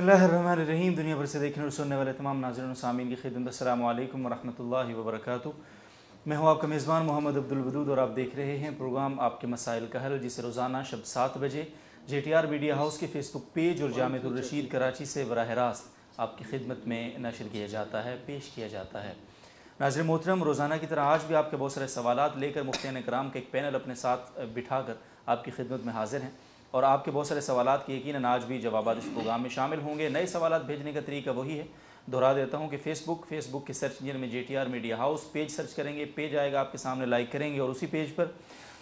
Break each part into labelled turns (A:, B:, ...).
A: اللہ الرحمن
B: الرحیم دنیا بھر سے دیکھنے اور سننے والے تمام ناظرین و سامعین کی خدمت السلام علیکم ورحمۃ اللہ وبرکاتہ میں ہوں آپ کا میزبان محمد عبد اور آپ دیکھ رہے ہیں پروگرام آپ کے مسائل کا حل جسے روزانہ شب سات بجے J T R media house کے فیس بک پیج اور جامع اچھا الرشید کراچی سے براہ راست آپ کی خدمت میں نشر کیا جاتا ہے پیش کیا جاتا ہے ناظر محترم روزانہ کی طرح آج بھی آپ کے بہت سارے سوالات لے کر مختین کرام کے ایک پینل اپنے ساتھ بٹھا کر آپ کی خدمت میں حاضر ہیں اور آپ کے بہت سارے سوالات کے یقیناً آج بھی جوابات اس پروگرام میں شامل ہوں گے نئے سوالات بھیجنے کا طریقہ وہی ہے دہرا دیتا ہوں کہ فیس بک فیس بک کے سرچ انجن میں J T R media house page search کریں گے پیج آئے گا آپ کے سامنے لائک کریں گے اور اسی پیج پر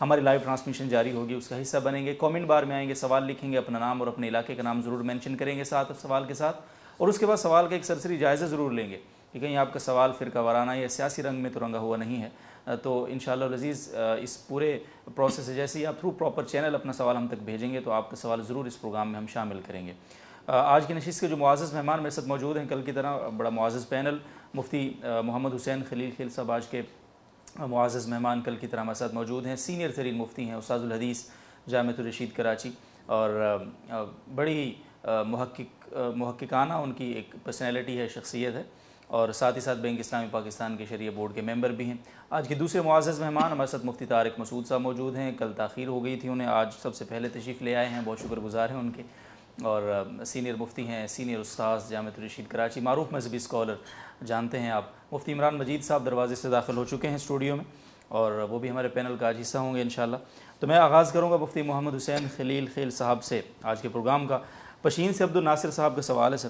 B: ہماری لائیو ٹرانسمیشن جاری ہوگی اس کا حصہ بنیں گے کامنٹ بار میں آئیں گے سوال لکھیں گے اپنا نام اور اپنے علاقے کا نام ضرور مینشن کریں گے ساتھ سوال کے ساتھ اور اس کے بعد سوال کا ایک سرسری جائزہ ضرور لیں گے کہ کہیں آپ کا سوال فرقہ وارانہ یا سیاسی رنگ میں تو رنگا ہوا نہیں ہے تو انشاءاللہ العزیز اس پورے پروسیس سے جیسے ہی آپ تھرو پراپر چینل اپنا سوال ہم تک بھیجیں گے تو آپ کا سوال ضرور اس پروگرام میں ہم شامل کریں گے آج کی نشیس کے جو معزز مہمان میرے ساتھ موجود ہیں کل کی طرح بڑا معزز پینل مفتی محمد حسین خلیل خیل صاحب آج کے معزز مہمان کل کی طرح ہمارے ساتھ موجود ہیں سینئر ترین مفتی ہیں اساز الحدیث جامعت الرشید کراچی اور بڑی محقق محققانہ ان کی ایک پرسنالٹی ہے شخصیت ہے اور ساتھ ہی ساتھ بینک اسلامی پاکستان کے شریعہ بورڈ کے ممبر بھی ہیں آج کے دوسرے معزز مہمان ہمارے ساتھ مفتی طارق مسعود صاحب موجود ہیں کل تاخیر ہو گئی تھی انہیں آج سب سے پہلے تشریف لے آئے ہیں بہت شکر گزار ہیں ان کے اور سینئر مفتی ہیں سینئر استاذ جامع الرشید کراچی معروف مذہبی اسکالر جانتے ہیں آپ مفتی عمران مجید صاحب دروازے سے داخل ہو چکے ہیں اسٹوڈیو میں اور وہ بھی ہمارے پینل کا آج حصہ ہوں گے انشاءاللہ تو میں آغاز کروں گا مفتی محمد حسین خلیل خیل صاحب سے آج کے پروگرام کا پشین سے عبد الناصر صاحب کا سوال ہے سر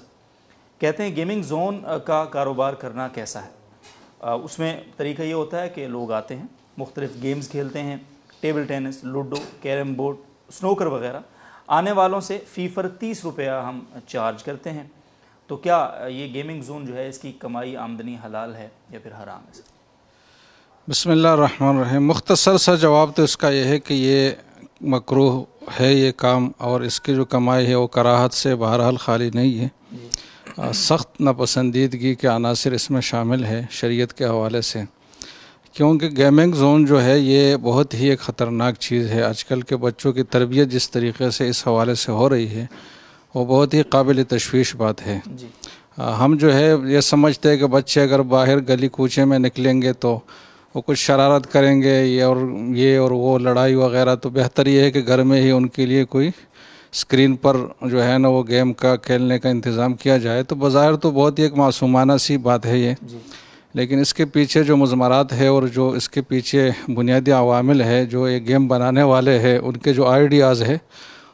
B: کہتے ہیں گیمنگ زون کا کاروبار کرنا کیسا ہے اس میں طریقہ یہ ہوتا ہے کہ لوگ آتے ہیں مختلف گیمز کھیلتے ہیں table tennis ludo carrom board snooker وغیرہ آنے والوں سے فی فر تیس روپیہ ہم چارج کرتے ہیں تو کیا یہ گیمنگ زون جو ہے اس کی کمائی آمدنی حلال ہے یا پھر حرام ہے
C: بسم اللہ الرحمن الرحیم مختصر سا جواب تو اس کا یہ ہے کہ یہ مکروح ہے یہ کام اور اس کی جو کمائی ہے وہ کراہت سے بہرحال خالی نہیں ہے سخت ناپسندیدگی کے عناصر اس میں شامل ہے شریعت کے حوالے سے کیونکہ گیمنگ زون جو ہے یہ بہت ہی ایک خطرناک چیز ہے آج کل کے بچوں کی تربیت جس طریقے سے اس حوالے سے ہو رہی ہے وہ بہت ہی قابل تشویش بات ہے جی۔ ہم جو ہے یہ سمجھتے ہیں کہ بچے اگر باہر گلی کوچے میں نکلیں گے تو وہ کچھ شرارت کریں گے یہ اور یہ اور وہ لڑائی وغیرہ تو بہتر یہ ہے کہ گھر میں ہی ان کے لیے کوئی اسکرین پر جو ہے نا وہ گیم کا کھیلنے کا انتظام کیا جائے تو بظاہر تو بہت ہی ایک معصومانہ سی بات ہے یہ جی۔ لیکن اس کے پیچھے جو مضمرات ہے اور جو اس کے پیچھے بنیادی عوامل ہے جو یہ گیم بنانے والے ہے ان کے جو آئیڈیاز ہے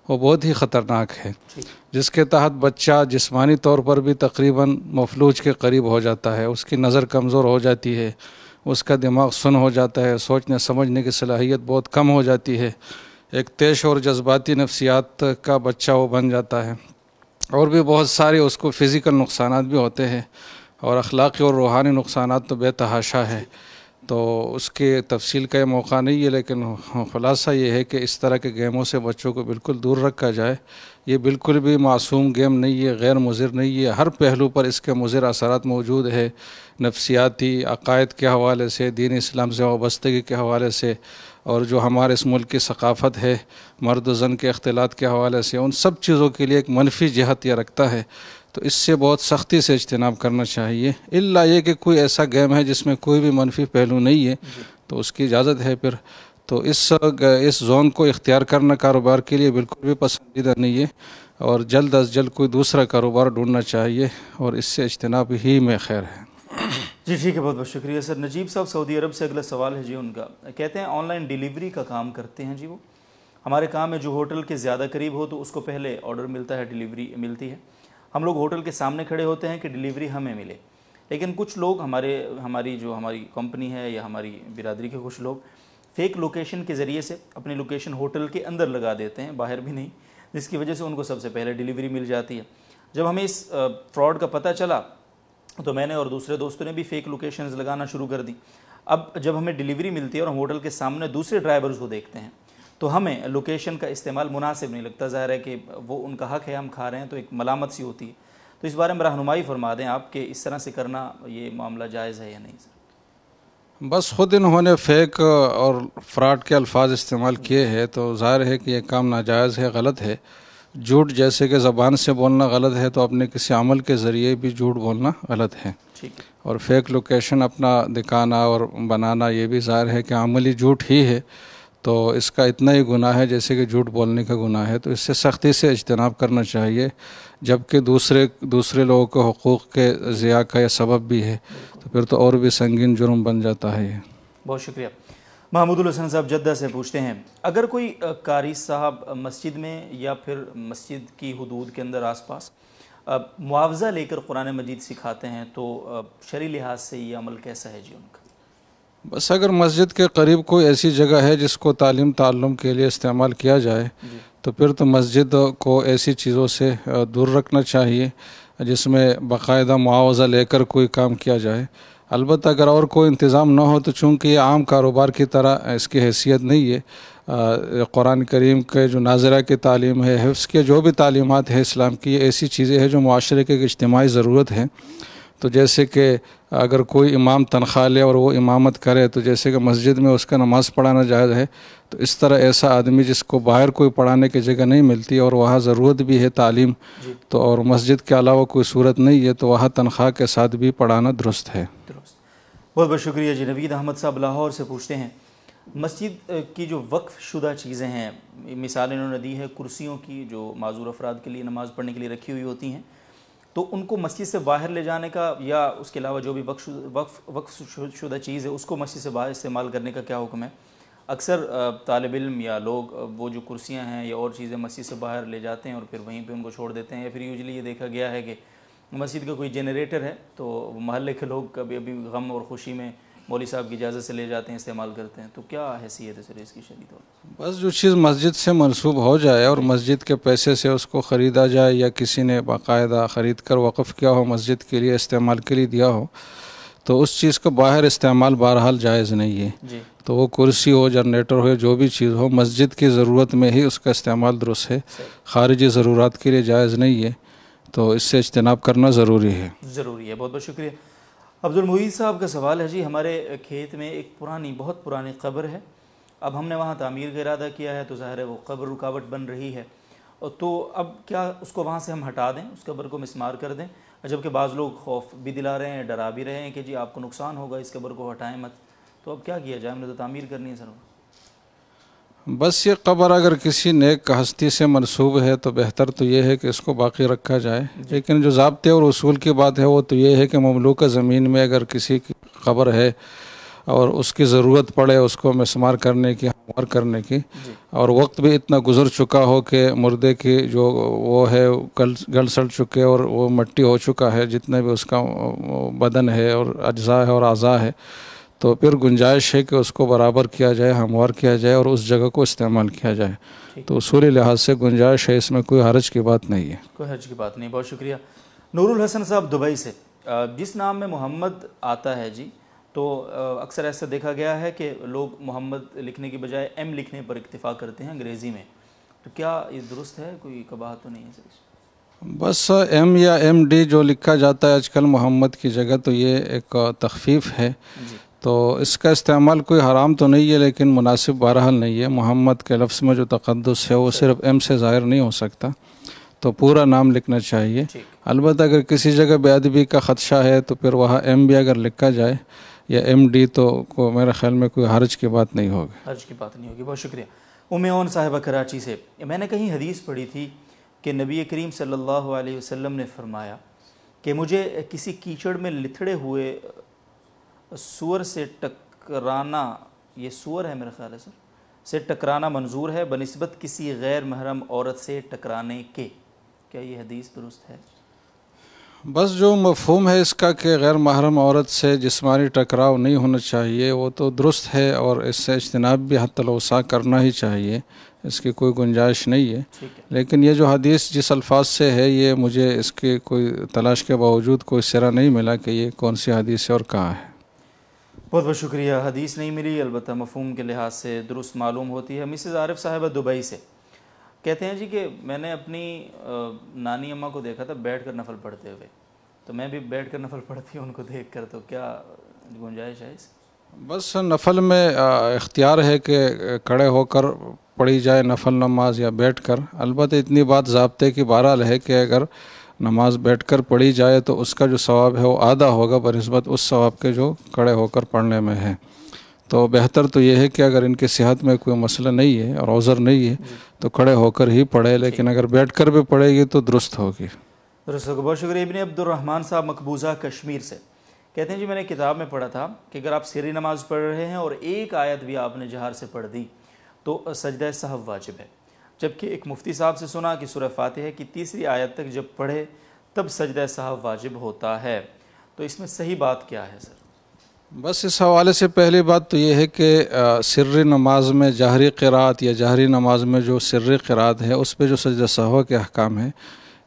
C: وہ بہت ہی خطرناک ہے جی۔ جس کے تحت بچہ جسمانی طور پر بھی تقریباً مفلوج کے قریب ہو جاتا ہے اس کی نظر کمزور ہو جاتی ہے اس کا دماغ سن ہو جاتا ہے سوچنے سمجھنے کی صلاحیت بہت کم ہو جاتی ہے ایک تیش اور جذباتی نفسیات کا بچہ وہ بن جاتا ہے اور بھی بہت سارے اس کو فزیکل نقصانات بھی ہوتے ہیں اور اخلاقی اور روحانی نقصانات تو بے تحاشا ہے تو اس کے تفصیل کا یہ موقع نہیں ہے لیکن خلاصہ یہ ہے کہ اس طرح کے گیموں سے بچوں کو بالکل دور رکھا جائے یہ بالکل بھی معصوم گیم نہیں ہے غیر مضر نہیں ہے ہر پہلو پر اس کے مضر اثرات موجود ہے نفسیاتی عقائد کے حوالے سے دین اسلام سے وابستگی کے حوالے سے اور جو ہمارے اس ملک کی ثقافت ہے مرد و زن کے اختلاط کے حوالے سے ان سب چیزوں کے لیے ایک منفی جہت یہ رکھتا ہے تو اس سے بہت سختی سے اجتناب کرنا چاہیے اللہ یہ کہ کوئی ایسا گیم ہے جس میں کوئی بھی منفی پہلو نہیں ہے تو اس کی اجازت ہے پھر تو اس اس زون کو اختیار کرنا کاروبار کے لیے بالکل بھی پسندیدہ نہیں ہے اور جلد از جلد کوئی دوسرا کاروبار ڈھونڈنا چاہیے اور اس سے اجتناب ہی میں خیر ہے
B: جی ٹھیک ہے بہت بہت شکریہ سر نجیب صاحب سعودی عرب سے اگلا سوال ہے جی ان کا کہتے ہیں آن لائن ڈیلیوری کا کام کرتے ہیں جی وہ ہمارے کام میں جو ہوٹل کے زیادہ قریب ہو تو اس کو پہلے آرڈر ملتا ہے ڈیلیوری ملتی ہے ہم لوگ ہوٹل کے سامنے کھڑے ہوتے ہیں کہ ڈیلیوری ہمیں ملے لیکن کچھ لوگ ہمارے ہماری جو ہماری کمپنی ہے یا ہماری برادری کے کچھ لوگ فیک لوکیشن کے ذریعے سے اپنی لوکیشن ہوٹل کے اندر لگا دیتے ہیں باہر بھی نہیں جس کی وجہ سے ان کو سب سے پہلے ڈیلیوری مل جاتی ہے جب ہمیں اس فراڈ کا پتہ چلا تو میں نے اور دوسرے دوستوں نے بھی فیک لوکیشنز لگانا شروع کر دی اب جب ہمیں ڈیلیوری ملتی ہے اور ہم ہوٹل کے سامنے دوسرے ڈرائیورز کو دیکھتے ہیں تو ہمیں لوکیشن کا استعمال مناسب نہیں لگتا ظاہر ہے کہ وہ ان کا حق ہے ہم کھا رہے ہیں تو ایک ملامت سی ہوتی ہے تو اس بارے میں رہنمائی فرما دیں آپ کہ اس طرح سے کرنا یہ معاملہ جائز ہے یا نہیں سر
C: بس خود انہوں نے فیک اور فراڈ کے الفاظ استعمال کیے ہیں تو ظاہر ہے کہ یہ کام ناجائز ہے غلط ہے جھوٹ جیسے کہ زبان سے بولنا غلط ہے تو اپنے کسی عمل کے ذریعے بھی جھوٹ بولنا غلط ہے اور فیک لوکیشن اپنا دکھانا اور بنانا یہ بھی ظاہر ہے کہ عملی جھوٹ ہی ہے تو اس کا اتنا ہی گناہ ہے جیسے کہ جھوٹ بولنے کا گناہ ہے تو اس سے سختی سے اجتناب کرنا چاہیے جب کہ دوسرے دوسرے لوگوں کے حقوق کے ضیاع کا یہ سبب بھی ہے تو پھر تو اور بھی سنگین جرم بن جاتا ہے یہ
B: بہت شکریہ محمود الحسن صاحب جدہ سے پوچھتے ہیں اگر کوئی قاری صاحب مسجد میں یا پھر مسجد کی حدود کے اندر آس پاس معاوضہ لے کر قرآن مجید سکھاتے ہیں تو شریع لحاظ سے یہ عمل کیسا ہے جی ان کا
C: بس اگر مسجد کے قریب کوئی ایسی جگہ ہے جس کو تعلیم تعلم کے لیے استعمال کیا جائے جی۔ تو پھر تو مسجد کو ایسی چیزوں سے دور رکھنا چاہیے جس میں باقاعدہ معاوضہ لے کر کوئی کام کیا جائے البتہ اگر اور کوئی انتظام نہ ہو تو چونکہ یہ عام کاروبار کی طرح اس کی حیثیت نہیں ہے قرآن کریم کے جو ناظرہ کی تعلیم ہے حفظ کے جو بھی تعلیمات ہیں اسلام کی یہ ایسی چیزیں ہیں جو معاشرے کے اجتماعی ضرورت ہیں تو جیسے کہ اگر کوئی امام تنخواہ لے اور وہ امامت کرے تو جیسے کہ مسجد میں اس کا نماز پڑھانا جائز ہے تو اس طرح ایسا آدمی جس کو باہر کوئی پڑھانے کی جگہ نہیں ملتی اور وہاں ضرورت بھی ہے تعلیم جی۔ تو اور مسجد کے علاوہ کوئی صورت نہیں ہے تو وہاں تنخواہ کے ساتھ بھی پڑھانا درست ہے درست
B: بہت بہت شکریہ جی نوید احمد صاحب لاہور سے پوچھتے ہیں مسجد کی جو وقف شدہ چیزیں ہیں مثال انہوں نے دی ہے کرسیوں کی جو معذور افراد کے لیے نماز پڑھنے کے لیے رکھی ہوئی ہوتی ہیں تو ان کو مسجد سے باہر لے جانے کا یا اس کے علاوہ جو بھی وقف وقف شدہ چیز ہے اس کو مسجد سے باہر استعمال کرنے کا کیا حکم ہے اکثر طالب علم یا لوگ وہ جو کرسیاں ہیں یا اور چیزیں مسجد سے باہر لے جاتے ہیں اور پھر وہیں پہ ان کو چھوڑ دیتے ہیں یا پھر یوزلی یہ دیکھا گیا ہے کہ مسجد کا کوئی جنریٹر ہے تو محلے کے لوگ کبھی ابھی غم اور خوشی میں مولی صاحب کی اجازت سے لے جاتے ہیں استعمال کرتے ہیں تو کیا حیثیت ہے سر اس کی شدید ہو
C: بس جو چیز مسجد سے منصوب ہو جائے اور مسجد کے پیسے سے اس کو خریدا جائے یا کسی نے باقاعدہ خرید کر وقف کیا ہو مسجد کے لیے استعمال کے لیے دیا ہو تو اس چیز کا باہر استعمال بہرحال جائز نہیں ہے جی تو وہ کرسی ہو جنریٹر ہو جو بھی چیز ہو مسجد کی ضرورت میں ہی اس کا استعمال درست ہے خارجی ضرورات کے لیے جائز نہیں ہے تو اس سے اجتناب کرنا ضروری ہے
B: ضروری ہے بہت بہت شکریہ عبد المحید صاحب کا سوال ہے جی ہمارے کھیت میں ایک پرانی بہت پرانی قبر ہے اب ہم نے وہاں تعمیر کا ارادہ کیا ہے تو ظاہر ہے وہ قبر رکاوٹ بن رہی ہے تو اب کیا اس کو وہاں سے ہم ہٹا دیں اس قبر کو مسمار کر دیں جبکہ بعض لوگ خوف بھی دلا رہے ہیں ڈرا بھی رہے ہیں کہ جی آپ کو نقصان ہوگا اس قبر کو ہٹائیں مت تو اب کیا کیا جائے ہم نے تو تعمیر کرنی ہے سر
C: بس یہ قبر اگر کسی نیک ہستی سے منسوب ہے تو بہتر تو یہ ہے کہ اس کو باقی رکھا جائے جی۔ لیکن جو ضابطے اور اصول کی بات ہے وہ تو یہ ہے کہ مملوک زمین میں اگر کسی کی قبر ہے اور اس کی ضرورت پڑے اس کو مسمار کرنے کی ہموار کرنے کی جی۔ اور وقت بھی اتنا گزر چکا ہو کہ مردے کی جو وہ ہے گل گل سڑ چکے اور وہ مٹی ہو چکا ہے جتنے بھی اس کا بدن ہے اور اجزاء ہے اور اعضاء ہے تو پھر گنجائش ہے کہ اس کو برابر کیا جائے ہموار کیا جائے اور اس جگہ کو استعمال کیا جائے تو اصولی لحاظ سے گنجائش ہے اس میں کوئی حرج کی بات نہیں ہے
B: کوئی حرج کی بات نہیں بہت شکریہ نور الحسن صاحب دبئی سے جس نام میں محمد آتا ہے جی تو اکثر ایسا دیکھا گیا ہے کہ لوگ محمد لکھنے کی بجائے ایم لکھنے پر اکتفا کرتے ہیں انگریزی میں تو کیا یہ درست ہے کوئی کباہ تو نہیں ہے
C: بس ایم یا ایم ڈی جو لکھا جاتا ہے آج کل محمد کی جگہ تو یہ ایک تخفیف ہے جی۔ تو اس کا استعمال کوئی حرام تو نہیں ہے لیکن مناسب بہرحال نہیں ہے محمد کے لفظ میں جو تقدس ہے وہ صرف ایم سے ظاہر نہیں ہو سکتا تو پورا نام لکھنا چاہیے البتہ اگر کسی جگہ بے ادبی کا خدشہ ہے تو پھر وہاں ایم بھی اگر لکھا جائے یا ایم ڈی تو کو میرے خیال میں کوئی حرج کی بات نہیں ہوگی
B: حرج کی بات نہیں ہوگی بہت شکریہ امیون صاحبہ کراچی سے میں نے کہیں حدیث پڑھی تھی کہ نبی کریم صلی اللہ علیہ وسلم نے فرمایا کہ مجھے کسی کیچڑ میں لتھڑے ہوئے سور سے ٹکرانا یہ سور ہے میرا خیال ہے سر سے ٹکرانا منظور ہے بنسبت کسی غیر محرم عورت سے ٹکرانے کے کیا یہ حدیث درست ہے
C: بس جو مفہوم ہے اس کا کہ غیر محرم عورت سے جسمانی ٹکراؤ نہیں ہونا چاہیے وہ تو درست ہے اور اس سے اجتناب بھی حتی الوسع کرنا ہی چاہیے اس کی کوئی گنجائش نہیں ہے لیکن یہ جو حدیث جس الفاظ سے ہے یہ مجھے اس کے کوئی تلاش کے باوجود کوئی سرا نہیں ملا کہ یہ کون سی حدیث ہے اور کہاں ہے
B: بہت بہت شکریہ حدیث نہیں ملی البتہ مفہوم کے لحاظ سے درست معلوم ہوتی ہے مسز عارف صاحبہ دبئی سے کہتے ہیں جی کہ میں نے اپنی نانی اماں کو دیکھا تھا بیٹھ کر نفل پڑھتے ہوئے تو میں بھی بیٹھ کر نفل پڑھتی ہوں ان کو دیکھ کر تو کیا گنجائش ہے اس
C: بس نفل میں اختیار ہے کہ کڑے ہو کر پڑھی جائے نفل نماز یا بیٹھ کر البتہ اتنی بات ضابطے کی بہرحال ہے کہ اگر نماز بیٹھ کر پڑھی جائے تو اس کا جو ثواب ہے وہ آدھا ہوگا پر اس اس ثواب کے جو کڑے ہو کر پڑھنے میں ہے تو بہتر تو یہ ہے کہ اگر ان کے صحت میں کوئی مسئلہ نہیں ہے اور اوزر نہیں ہے تو کھڑے ہو کر ہی پڑھے جی۔ لیکن اگر بیٹھ کر بھی پڑھے گی تو درست ہوگی
B: درست بہت شکریہ ابن عبد الرحمن صاحب مقبوضہ کشمیر سے کہتے ہیں جی میں نے کتاب میں پڑھا تھا کہ اگر آپ سری نماز پڑھ رہے ہیں اور ایک آیت بھی آپ نے جہار سے پڑھ دی تو سجدہ صحب واجب ہے جبکہ ایک مفتی صاحب سے سنا کہ فاتح ہے کہ تیسری آیت تک جب پڑھے تب سجدہ صاحب واجب ہوتا ہے تو اس میں صحیح بات کیا ہے سر
C: بس اس حوالے سے پہلی بات تو یہ ہے کہ سرری نماز میں جہری قرات یا جہری نماز میں جو سرری قرات ہے اس پہ جو سجدہ صاحب کے احکام ہیں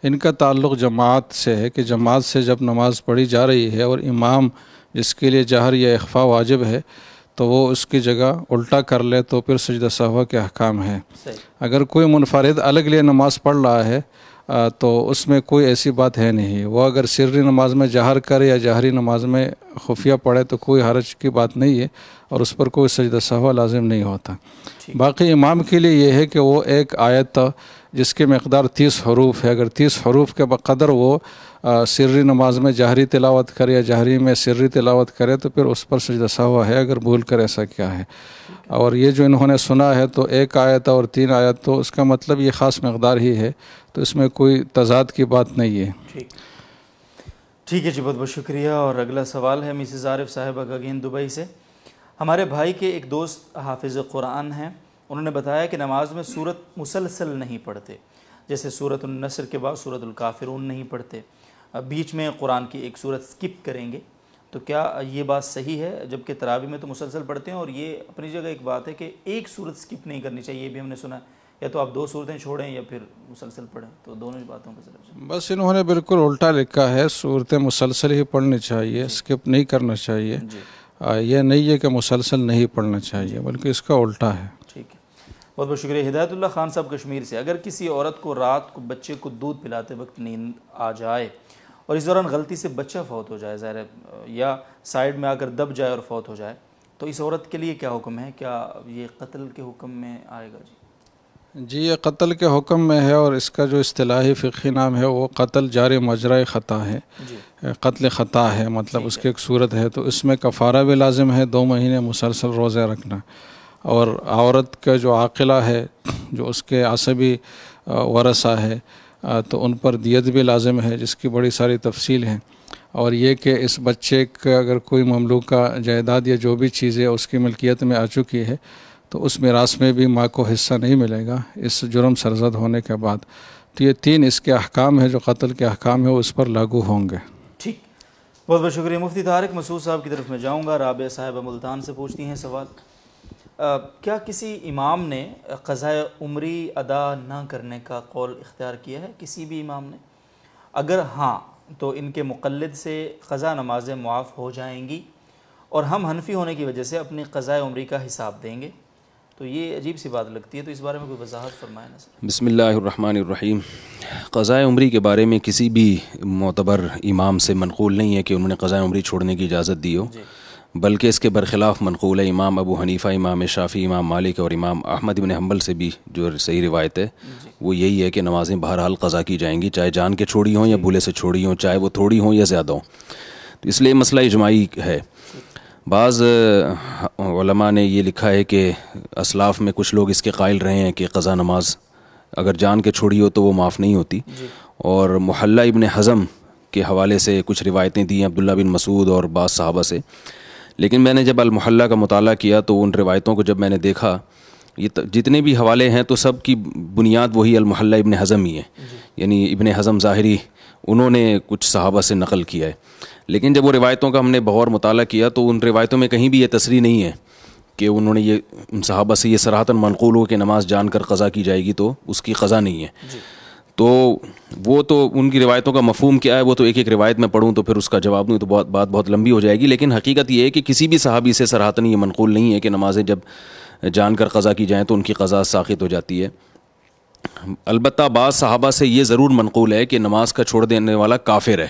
C: ان کا تعلق جماعت سے ہے کہ جماعت سے جب نماز پڑھی جا رہی ہے اور امام جس کے لیے جہر یا اخفاء واجب ہے تو وہ اس کی جگہ الٹا کر لے تو پھر سجدہ صاحبہ کے احکام ہیں اگر کوئی منفرد الگ لیے نماز پڑھ رہا ہے تو اس میں کوئی ایسی بات ہے نہیں وہ اگر سرری نماز میں جہر کرے یا جہری نماز میں خفیہ پڑھے تو کوئی حرج کی بات نہیں ہے اور اس پر کوئی سجدہ سہوا لازم نہیں ہوتا باقی امام کے لیے یہ ہے کہ وہ ایک آیت جس کی مقدار تیس حروف ہے اگر تیس حروف کے بقدر وہ سرری نماز میں جہری تلاوت کرے یا جہری میں سرری تلاوت کرے تو پھر اس پر سجدہ سہوا ہے اگر بھول کر ایسا کیا ہے اور یہ جو انہوں نے سنا ہے تو ایک آیت اور تین آیت تو اس کا مطلب یہ خاص مقدار ہی ہے تو اس میں کوئی تضاد کی بات نہیں ہے ٹھیک
B: ٹھیک ہے جی بہت بہت شکریہ اور اگلا سوال ہے مسز عارف صاحب دبئی سے ہمارے بھائی کے ایک دوست حافظ قرآن ہیں انہوں نے بتایا کہ نماز میں صورت مسلسل نہیں پڑھتے جیسے صورت النصر کے بعد صورت الکافرون نہیں پڑھتے بیچ میں قرآن کی ایک صورت سکپ کریں گے تو کیا یہ بات صحیح ہے جبکہ تراوی ترابی میں تو مسلسل پڑھتے ہیں اور یہ اپنی جگہ ایک بات ہے کہ ایک صورت سکپ نہیں کرنی چاہیے یہ بھی ہم نے سنا ہے یا تو آپ دو صورتیں چھوڑیں یا پھر مسلسل پڑھیں تو دونوں باتوں کا ذریعہ
C: بس انہوں نے بالکل الٹا لکھا ہے صورتیں مسلسل ہی پڑھنی چاہیے جی۔ اسکپ نہیں کرنا چاہیے جی۔ یہ نہیں ہے کہ مسلسل نہیں پڑھنا چاہیے جی۔ بلکہ اس کا الٹا ہے ٹھیک ہے
B: بہت بہت شکریہ ہدایت اللہ خان صاحب کشمیر سے اگر کسی عورت کو رات کو بچے کو دودھ پلاتے وقت نیند آ جائے اور اس دوران غلطی سے بچہ فوت ہو جائے ظاہر یا سائڈ میں آ کر دب جائے اور فوت ہو جائے تو اس عورت کے لیے کیا حکم ہے کیا یہ قتل کے حکم میں آئے گا جی
C: جی یہ قتل کے حکم میں ہے اور اس کا جو اصطلاحی فقہی نام ہے وہ قتل جار مجرائے خطا ہے جی۔ قتل خطا ہے مطلب اس کے ایک صورت ہے تو اس میں کفارہ بھی لازم ہے دو مہینے مسلسل روزہ رکھنا اور عورت کا جو عاقلہ ہے جو اس کے عصبی ورثہ ہے تو ان پر دیت بھی لازم ہے جس کی بڑی ساری تفصیل ہے اور یہ کہ اس بچے کا اگر کوئی مملوکہ جائیداد یا جو بھی چیزیں اس کی ملکیت میں آ چکی ہے تو اس میراث میں بھی ماں کو حصہ نہیں ملے گا اس جرم سرزد ہونے کے بعد تو یہ تین اس کے احکام ہیں جو قتل کے احکام ہیں وہ اس پر لاگو ہوں گے
B: ٹھیک بہت بہت شکریہ مفتی تارک مسعود صاحب کی طرف میں جاؤں گا رابع صاحبہ ملتان سے پوچھتی ہیں سوال کیا کسی امام نے قضاء عمری ادا نہ کرنے کا قول اختیار کیا ہے کسی بھی امام نے اگر ہاں تو ان کے مقلد سے قضاء نمازیں معاف ہو جائیں گی اور ہم حنفی ہونے کی وجہ سے اپنی قضاء عمری کا حساب دیں گے تو یہ عجیب سی بات لگتی ہے تو اس بارے میں کوئی وضاحت بظاہر فرمایا
A: بسم اللہ الرحمن الرحیم قضاء عمری کے بارے میں کسی بھی معتبر امام سے منقول نہیں ہے کہ انہوں نے قضاء عمری چھوڑنے کی اجازت دی جی بلکہ اس کے برخلاف منقول ہے امام ابو حنیفہ امام شافی امام مالک اور امام احمد ابن حنبل سے بھی جو صحیح روایت ہے جی۔ وہ یہی ہے کہ نمازیں بہرحال قضا کی جائیں گی چاہے جان کے چھوڑی ہوں یا جی۔ بھولے سے چھوڑی ہوں چاہے وہ تھوڑی ہوں یا زیادہ ہوں تو اس لیے مسئلہ اجماعی ہے بعض علماء نے یہ لکھا ہے کہ اسلاف میں کچھ لوگ اس کے قائل رہے ہیں کہ قضا نماز اگر جان کے چھوڑی ہو تو وہ معاف نہیں ہوتی جی۔ اور محلہ ابن حضم کے حوالے سے کچھ روایتیں دی ہیں عبداللہ بن مسعود اور بعض صحابہ سے لیکن میں نے جب المحلہ کا مطالعہ کیا تو ان روایتوں کو جب میں نے دیکھا یہ جتنے بھی حوالے ہیں تو سب کی بنیاد وہی المحلہ ابن حزم ہی ہے جی۔ یعنی ابن حزم ظاہری انہوں نے کچھ صحابہ سے نقل کیا ہے لیکن جب وہ روایتوں کا ہم نے بغور مطالعہ کیا تو ان روایتوں میں کہیں بھی یہ تصریح نہیں ہے کہ انہوں نے یہ ان صحابہ سے یہ سراہتاً منقول ہو کہ نماز جان کر قضا کی جائے گی تو اس کی قضا نہیں ہے جی۔ تو وہ تو ان کی روایتوں کا مفہوم کیا ہے وہ تو ایک ایک روایت میں پڑھوں تو پھر اس کا جواب دوں تو بہت بات بہت لمبی ہو جائے گی لیکن حقیقت یہ ہے کہ کسی بھی صحابی سے سراہتاً یہ منقول نہیں ہے کہ نمازیں جب جان کر قضا کی جائیں تو ان کی قضا ساخت ہو جاتی ہے البتہ بعض صحابہ سے یہ ضرور منقول ہے کہ نماز کا چھوڑ دینے والا کافر ہے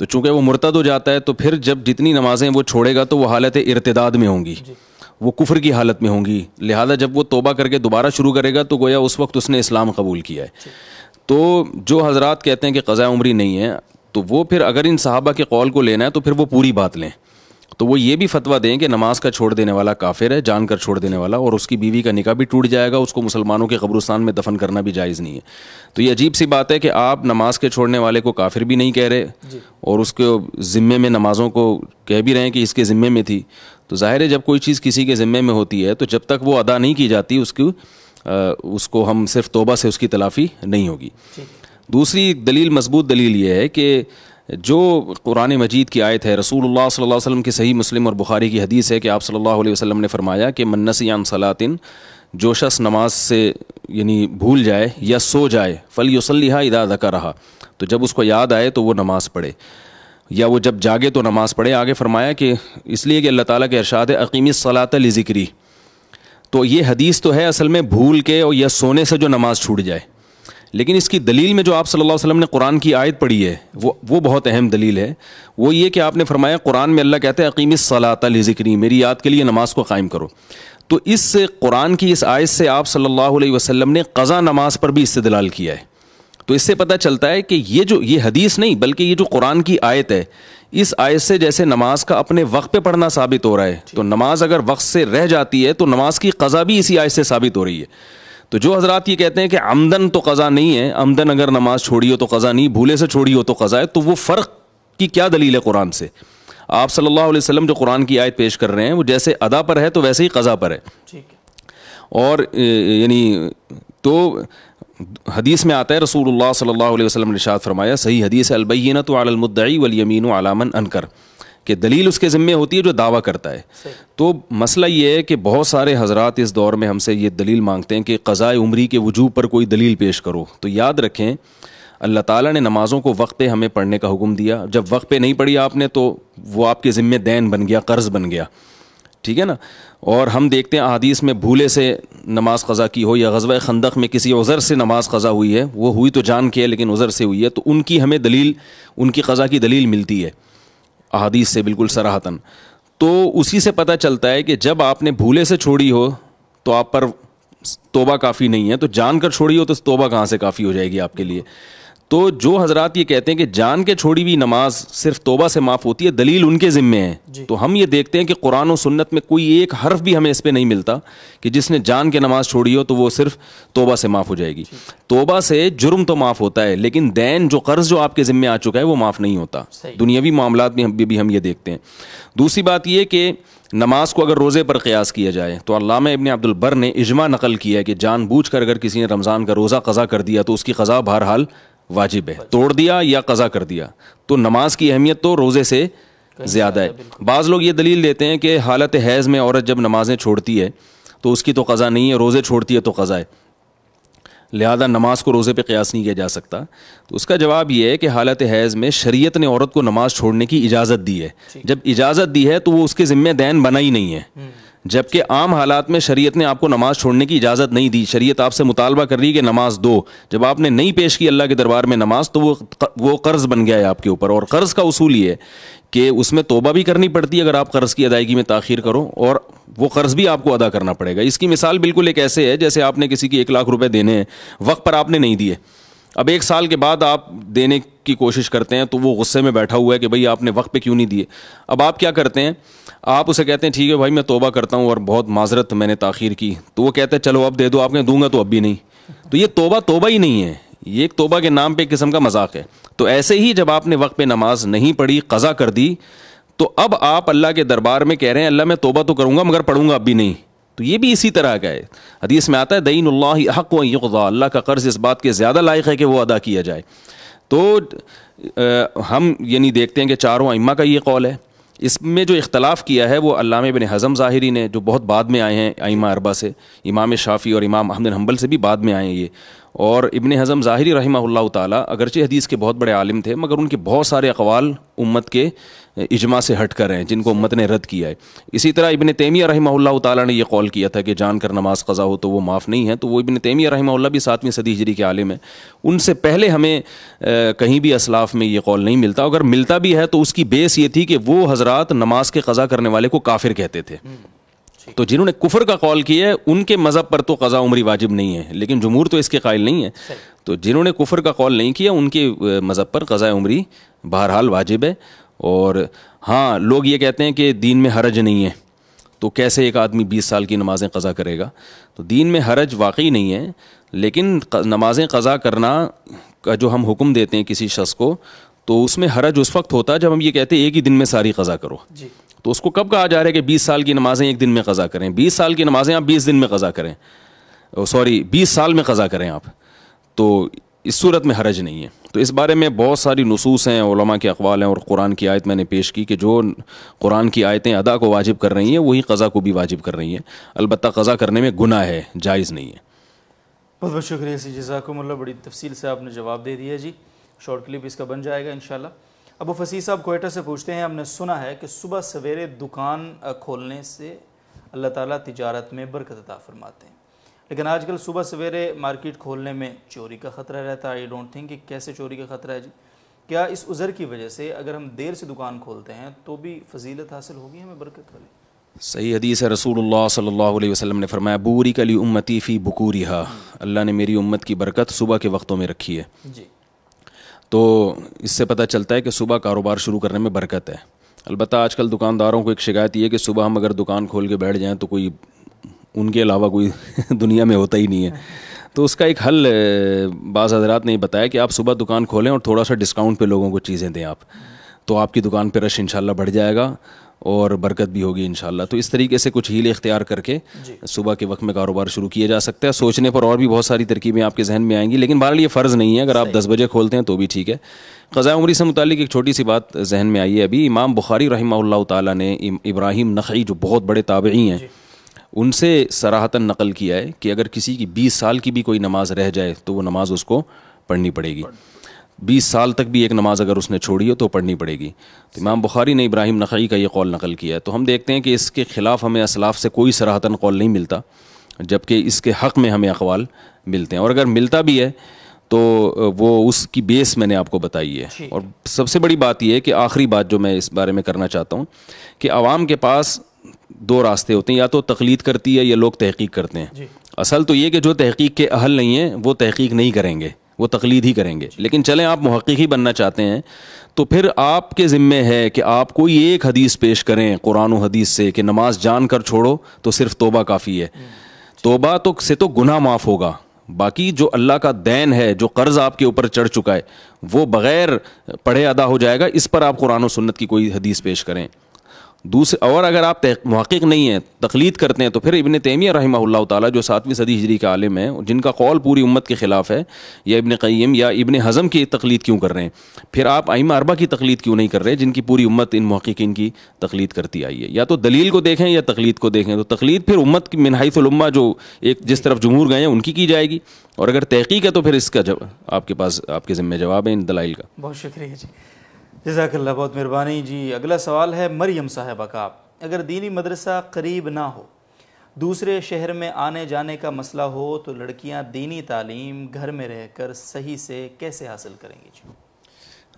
A: تو چونکہ وہ مرتد ہو جاتا ہے تو پھر جب جتنی نمازیں وہ چھوڑے گا تو وہ حالت ارتداد میں ہوں گی جی۔ وہ کفر کی حالت میں ہوں گی لہٰذا جب وہ توبہ کر کے دوبارہ شروع کرے گا تو گویا اس وقت اس نے اسلام قبول کیا ہے جی۔ تو جو حضرات کہتے ہیں کہ قضاء عمری نہیں ہے تو وہ پھر اگر ان صحابہ کے قول کو لینا ہے تو پھر وہ پوری بات لیں تو وہ یہ بھی فتویٰ دیں کہ نماز کا چھوڑ دینے والا کافر ہے جان کر چھوڑ دینے والا اور اس کی بیوی کا نکاح بھی ٹوٹ جائے گا اس کو مسلمانوں کے قبرستان میں دفن کرنا بھی جائز نہیں ہے تو یہ عجیب سی بات ہے کہ آپ نماز کے چھوڑنے والے کو کافر بھی نہیں کہہ رہے جی۔ اور اس کے ذمے میں نمازوں کو کہہ بھی رہے ہیں کہ اس کے ذمے میں تھی تو ظاہر ہے جب کوئی چیز کسی کے ذمے میں ہوتی ہے تو جب تک وہ ادا نہیں کی جاتی اس کی اس کو ہم صرف توبہ سے اس کی تلافی نہیں ہوگی جی۔ دوسری دلیل مضبوط دلیل یہ ہے کہ جو قرآن مجید کی آیت ہے رسول اللہ صلی اللہ علیہ وسلم کی صحیح مسلم اور بخاری کی حدیث ہے کہ آپ صلی اللہ علیہ وسلم نے فرمایا کہ منسی صلاطن جو شخص نماز سے یعنی بھول جائے یا سو جائے فلی و ادا ادا کر رہا تو جب اس کو یاد آئے تو وہ نماز پڑھے یا وہ جب جاگے تو نماز پڑھے آگے فرمایا کہ اس لیے کہ اللہ تعالیٰ کے ارشاد ہے عقیمی صلاۃ ذکری تو یہ حدیث تو ہے اصل میں بھول کے اور یا سونے سے جو نماز چھوٹ جائے لیکن اس کی دلیل میں جو آپ صلی اللہ علیہ وسلم نے قرآن کی آیت پڑھی ہے وہ وہ بہت اہم دلیل ہے وہ یہ کہ آپ نے فرمایا قرآن میں اللہ کہتے ہیں عقیم صلاحی ذکری میری یاد کے لیے نماز کو قائم کرو تو اس سے قرآن کی اس آیت سے آپ صلی اللہ علیہ وسلم نے قضا نماز پر بھی استدلال کیا ہے تو اس سے پتہ چلتا ہے کہ یہ جو یہ حدیث نہیں بلکہ یہ جو قرآن کی آیت ہے اس آیت سے جیسے نماز کا اپنے وقت پہ پڑھنا ثابت ہو رہا ہے تو نماز اگر وقت سے رہ جاتی ہے تو نماز کی قضا بھی اسی آیت سے ثابت ہو رہی ہے تو جو حضرات یہ کہتے ہیں کہ آمدن تو قضا نہیں ہے آمدن اگر نماز چھوڑی ہو تو قضا نہیں بھولے سے چھوڑی ہو تو قضا ہے تو وہ فرق کی کیا دلیل ہے قرآن سے آپ صلی اللہ علیہ وسلم جو قرآن کی آیت پیش کر رہے ہیں وہ جیسے ادا پر ہے تو ویسے ہی قضا پر ہے ٹھیک اور یعنی تو حدیث میں آتا ہے رسول اللہ صلی اللہ علیہ وسلم نے شاد فرمایا صحیح حدیث البینت علی المدعی عالمد ولیمین و انکر کہ دلیل اس کے ذمے ہوتی ہے جو دعویٰ کرتا ہے تو مسئلہ یہ ہے کہ بہت سارے حضرات اس دور میں ہم سے یہ دلیل مانگتے ہیں کہ قضاء عمری کے وجوہ پر کوئی دلیل پیش کرو تو یاد رکھیں اللہ تعالیٰ نے نمازوں کو وقت پہ ہمیں پڑھنے کا حکم دیا جب وقت پہ نہیں پڑھی آپ نے تو وہ آپ کے ذمے دین بن گیا قرض بن گیا ٹھیک ہے نا اور ہم دیکھتے ہیں عادیث میں بھولے سے نماز قضا کی ہو یا غزوہ خندق میں کسی عذر سے نماز قضا ہوئی ہے وہ ہوئی تو جان کے ہے لیکن عذر سے ہوئی ہے تو ان کی ہمیں دلیل ان کی قضا کی دلیل ملتی ہے احادیث سے بالکل سراہتاً تو اسی سے پتہ چلتا ہے کہ جب آپ نے بھولے سے چھوڑی ہو تو آپ پر توبہ کافی نہیں ہے تو جان کر چھوڑی ہو تو توبہ کہاں سے کافی ہو جائے گی آپ کے لیے تو جو حضرات یہ کہتے ہیں کہ جان کے چھوڑی ہوئی نماز صرف توبہ سے معاف ہوتی ہے دلیل ان کے ذمے جی تو ہم یہ دیکھتے ہیں کہ قرآن و سنت میں کوئی ایک حرف بھی ہمیں اس پہ نہیں ملتا کہ جس نے جان کے نماز چھوڑی ہو تو وہ صرف توبہ سے معاف ہو جائے گی جی۔ توبہ سے جرم تو معاف ہوتا ہے لیکن دین جو قرض جو آپ کے ذمے آ چکا ہے وہ معاف نہیں ہوتا دنیاوی معاملات میں بھی ہم یہ دیکھتے ہیں دوسری بات یہ کہ نماز کو اگر روزے پر قیاس کیا جائے تو علامہ ابن عبد البر نے اجماع نقل کیا ہے کہ جان بوجھ کر اگر کسی نے رمضان کا روزہ قضا کر دیا تو اس کی قضا بہرحال واجب ہے توڑ دیا یا قضا کر دیا تو نماز کی اہمیت تو روزے سے زیادہ ہے بعض لوگ یہ دلیل دیتے ہیں کہ حالت حیض میں عورت جب نمازیں چھوڑتی ہے تو اس کی تو قضا نہیں ہے روزے چھوڑتی ہے تو قضا ہے لہذا نماز کو روزے پہ قیاس نہیں کیا جا سکتا تو اس کا جواب یہ ہے کہ حالت حیض میں شریعت نے عورت کو نماز چھوڑنے کی اجازت دی ہے جی۔ جب اجازت دی ہے تو وہ اس کے ذمہ دین بنا ہی نہیں ہے جبکہ عام حالات میں شریعت نے آپ کو نماز چھوڑنے کی اجازت نہیں دی شریعت آپ سے مطالبہ کر رہی کہ نماز دو جب آپ نے نہیں پیش کی اللہ کے دربار میں نماز تو وہ قرض بن گیا ہے آپ کے اوپر اور قرض کا اصول یہ ہے کہ اس میں توبہ بھی کرنی پڑتی ہے اگر آپ قرض کی ادائیگی میں تاخیر کرو اور وہ قرض بھی آپ کو ادا کرنا پڑے گا اس کی مثال بالکل ایک ایسے ہے جیسے آپ نے کسی کی ایک لاکھ روپے دینے ہیں وقت پر آپ نے نہیں دیے اب ایک سال کے بعد آپ دینے کی کوشش کرتے ہیں تو وہ غصے میں بیٹھا ہوا ہے کہ بھائی آپ نے وقت پہ کیوں نہیں دیے اب آپ کیا کرتے ہیں آپ اسے کہتے ہیں ٹھیک ہے بھائی میں توبہ کرتا ہوں اور بہت معذرت میں نے تاخیر کی تو وہ کہتے ہیں چلو اب دے دو آپ نے دوں گا تو اب بھی نہیں تو یہ توبہ توبہ ہی نہیں ہے یہ ایک توبہ کے نام پہ ایک قسم کا مذاق ہے تو ایسے ہی جب آپ نے وقت پہ نماز نہیں پڑھی قضا کر دی تو اب آپ اللہ کے دربار میں کہہ رہے ہیں اللہ میں توبہ تو کروں گا مگر پڑھوں گا اب بھی نہیں تو یہ بھی اسی طرح کا ہے حدیث میں آتا ہے دین اللہ حق و یقضا اللہ کا قرض اس بات کے زیادہ لائق ہے کہ وہ ادا کیا جائے تو ہم یعنی دیکھتے ہیں کہ چاروں امہ کا یہ قول ہے اس میں جو اختلاف کیا ہے وہ علامہ بن حضم ظاہری نے جو بہت بعد میں آئے ہیں ائمہ اربا سے امام شافی اور امام احمد حنبل سے بھی بعد میں آئے ہیں یہ اور ابن حضم ظاہری رحمہ اللہ تعالیٰ اگرچہ حدیث کے بہت بڑے عالم تھے مگر ان کے بہت سارے اقوال امت کے اجماع سے ہٹ کر رہے ہیں جن کو امت نے رد کیا ہے اسی طرح ابن تیمیہ رحمہ اللہ تعالیٰ نے یہ قول کیا تھا کہ جان کر نماز قضا ہو تو وہ معاف نہیں ہے تو وہ ابن تیمیہ رحمہ اللہ بھی ساتویں صدی ہجری کے عالم ہے ان سے پہلے ہمیں کہیں بھی اسلاف میں یہ قول نہیں ملتا اگر ملتا بھی ہے تو اس کی بیس یہ تھی کہ وہ حضرات نماز کے قضا کرنے والے کو کافر کہتے تھے تو جنہوں نے کفر کا قول کیا ہے ان کے مذہب پر تو قضا عمری واجب نہیں ہے لیکن جمہور تو اس کے قائل نہیں ہے تو جنہوں نے کفر کا قول نہیں کیا ان کے مذہب پر قضاء عمری بہرحال واجب ہے اور ہاں لوگ یہ کہتے ہیں کہ دین میں حرج نہیں ہے تو کیسے ایک آدمی بیس سال کی نمازیں قضا کرے گا تو دین میں حرج واقعی نہیں ہے لیکن نمازیں قضا کرنا کا جو ہم حکم دیتے ہیں کسی شخص کو تو اس میں حرج اس وقت ہوتا ہے جب ہم یہ کہتے ہیں ایک ہی دن میں ساری قضا کرو جی تو اس کو کب کہا جا رہا ہے کہ بیس سال کی نمازیں ایک دن میں قضا کریں بیس سال کی نمازیں آپ بیس دن میں قضا کریں سوری بیس سال میں قضا کریں آپ تو اس صورت میں حرج نہیں ہے تو اس بارے میں بہت ساری نصوص ہیں علماء کے اقوال ہیں اور قرآن کی آیت میں نے پیش کی کہ جو قرآن کی آیتیں ادا کو واجب کر رہی ہیں وہی قضا کو بھی واجب کر رہی ہیں البتہ قضا کرنے میں گناہ ہے جائز نہیں ہے
B: بہت بہت شکریہ سی جزاکم اللہ بڑی تفصیل سے آپ نے جواب دے دیا جی شارٹ کلپ اس کا بن جائے گا انشاءاللہ ابو فصیح صاحب کوئٹہ سے پوچھتے ہیں ہم نے سنا ہے کہ صبح سویرے دکان کھولنے سے اللہ تعالیٰ تجارت میں برکت عطا فرماتے ہیں لیکن آج کل صبح سویرے مارکیٹ کھولنے میں چوری کا خطرہ رہتا ہے کیسے چوری کا خطرہ ہے جی کیا اس عذر کی وجہ سے اگر ہم دیر سے دکان کھولتے ہیں تو بھی فضیلت حاصل ہوگی ہمیں برکت والی
A: صحیح حدیث ہے رسول اللہ صلی اللہ علیہ وسلم نے فرمایا بوری کلی امتی فی ہا اللہ نے میری امت کی برکت صبح کے وقتوں میں رکھی ہے جی تو اس سے پتہ چلتا ہے کہ صبح کاروبار شروع کرنے میں برکت ہے البتہ آج کل دکانداروں کو ایک شکایت یہ ہے کہ صبح ہم اگر دکان کھول کے بیٹھ جائیں تو کوئی ان کے علاوہ کوئی دنیا میں ہوتا ہی نہیں ہے تو اس کا ایک حل بعض حضرات نے بتایا کہ آپ صبح دکان کھولیں اور تھوڑا سا ڈسکاؤنٹ پہ لوگوں کو چیزیں دیں آپ تو آپ کی دکان پہ رش ان بڑھ جائے گا اور برکت بھی ہوگی انشاءاللہ تو اس طریقے سے کچھ ہیل اختیار کر کے جی۔ صبح کے وقت میں کاروبار شروع کیا جا سکتا ہے سوچنے پر اور بھی بہت ساری ترکیبیں آپ کے ذہن میں آئیں گی لیکن بہرحال یہ فرض نہیں ہے اگر آپ دس بجے کھولتے ہیں تو بھی ٹھیک ہے قضاء عمری سے متعلق ایک چھوٹی سی بات ذہن میں آئی ہے ابھی امام بخاری رحمہ اللہ تعالیٰ نے ابراہیم نقی جو بہت بڑے تابعی ہیں جی۔ ان سے سراہتاً نقل کیا ہے کہ اگر کسی کی بیس سال کی بھی کوئی نماز رہ جائے تو وہ نماز اس کو پڑھنی پڑے گی بیس سال تک بھی ایک نماز اگر اس نے چھوڑی ہو تو پڑھنی پڑے گی تو امام بخاری نے ابراہیم نقی کا یہ قول نقل کیا ہے تو ہم دیکھتے ہیں کہ اس کے خلاف ہمیں اسلاف سے کوئی سراہتاً قول نہیں ملتا جب کہ اس کے حق میں ہمیں اقوال ملتے ہیں اور اگر ملتا بھی ہے تو وہ اس کی بیس میں نے آپ کو بتائی ہے اور سب سے بڑی بات یہ ہے کہ آخری بات جو میں اس بارے میں کرنا چاہتا ہوں کہ عوام کے پاس دو راستے ہوتے ہیں یا تو تقلید کرتی ہے یا لوگ تحقیق کرتے ہیں جی. اصل تو یہ کہ جو تحقیق کے اہل نہیں ہیں وہ تحقیق نہیں کریں گے وہ تقلید ہی کریں گے جی۔ لیکن چلیں آپ ہی بننا چاہتے ہیں تو پھر آپ کے ذمے ہے کہ آپ کوئی ایک حدیث پیش کریں قرآن و حدیث سے کہ نماز جان کر چھوڑو تو صرف توبہ کافی ہے توبہ تو سے تو گناہ معاف ہوگا باقی جو اللہ کا دین ہے جو قرض آپ کے اوپر چڑھ چکا ہے وہ بغیر پڑھے ادا ہو جائے گا اس پر آپ قرآن و سنت کی کوئی حدیث پیش کریں دوسرے اور اگر آپ محقق نہیں ہیں تقلید کرتے ہیں تو پھر ابن تیمیہ رحمہ اللہ تعالیٰ جو ساتویں صدی ہجری کا عالم ہے جن کا قول پوری امت کے خلاف ہے یا ابن قیم یا ابن حضم کی تقلید کیوں کر رہے ہیں پھر آپ آئمہ اربا کی تخلیق کیوں نہیں کر رہے جن کی پوری امت ان محققین کی تکلید کرتی آئی ہے یا تو دلیل کو دیکھیں یا تقلید کو دیکھیں تو تخلیق پھر امت کی منحف علماء جو ایک جس طرف جمہور گئے ہیں ان کی کی جائے گی اور اگر تحقیق ہے تو پھر اس کا آپ کے پاس آپ کے ذمہ جواب ہے ان دلائل کا
B: بہت شکریہ جی جزاک اللہ بہت مہربانی جی اگلا سوال ہے مریم صاحبہ کا اگر دینی مدرسہ قریب نہ ہو دوسرے شہر میں آنے جانے کا مسئلہ ہو تو لڑکیاں دینی تعلیم گھر میں رہ کر صحیح سے کیسے حاصل کریں گی جی۔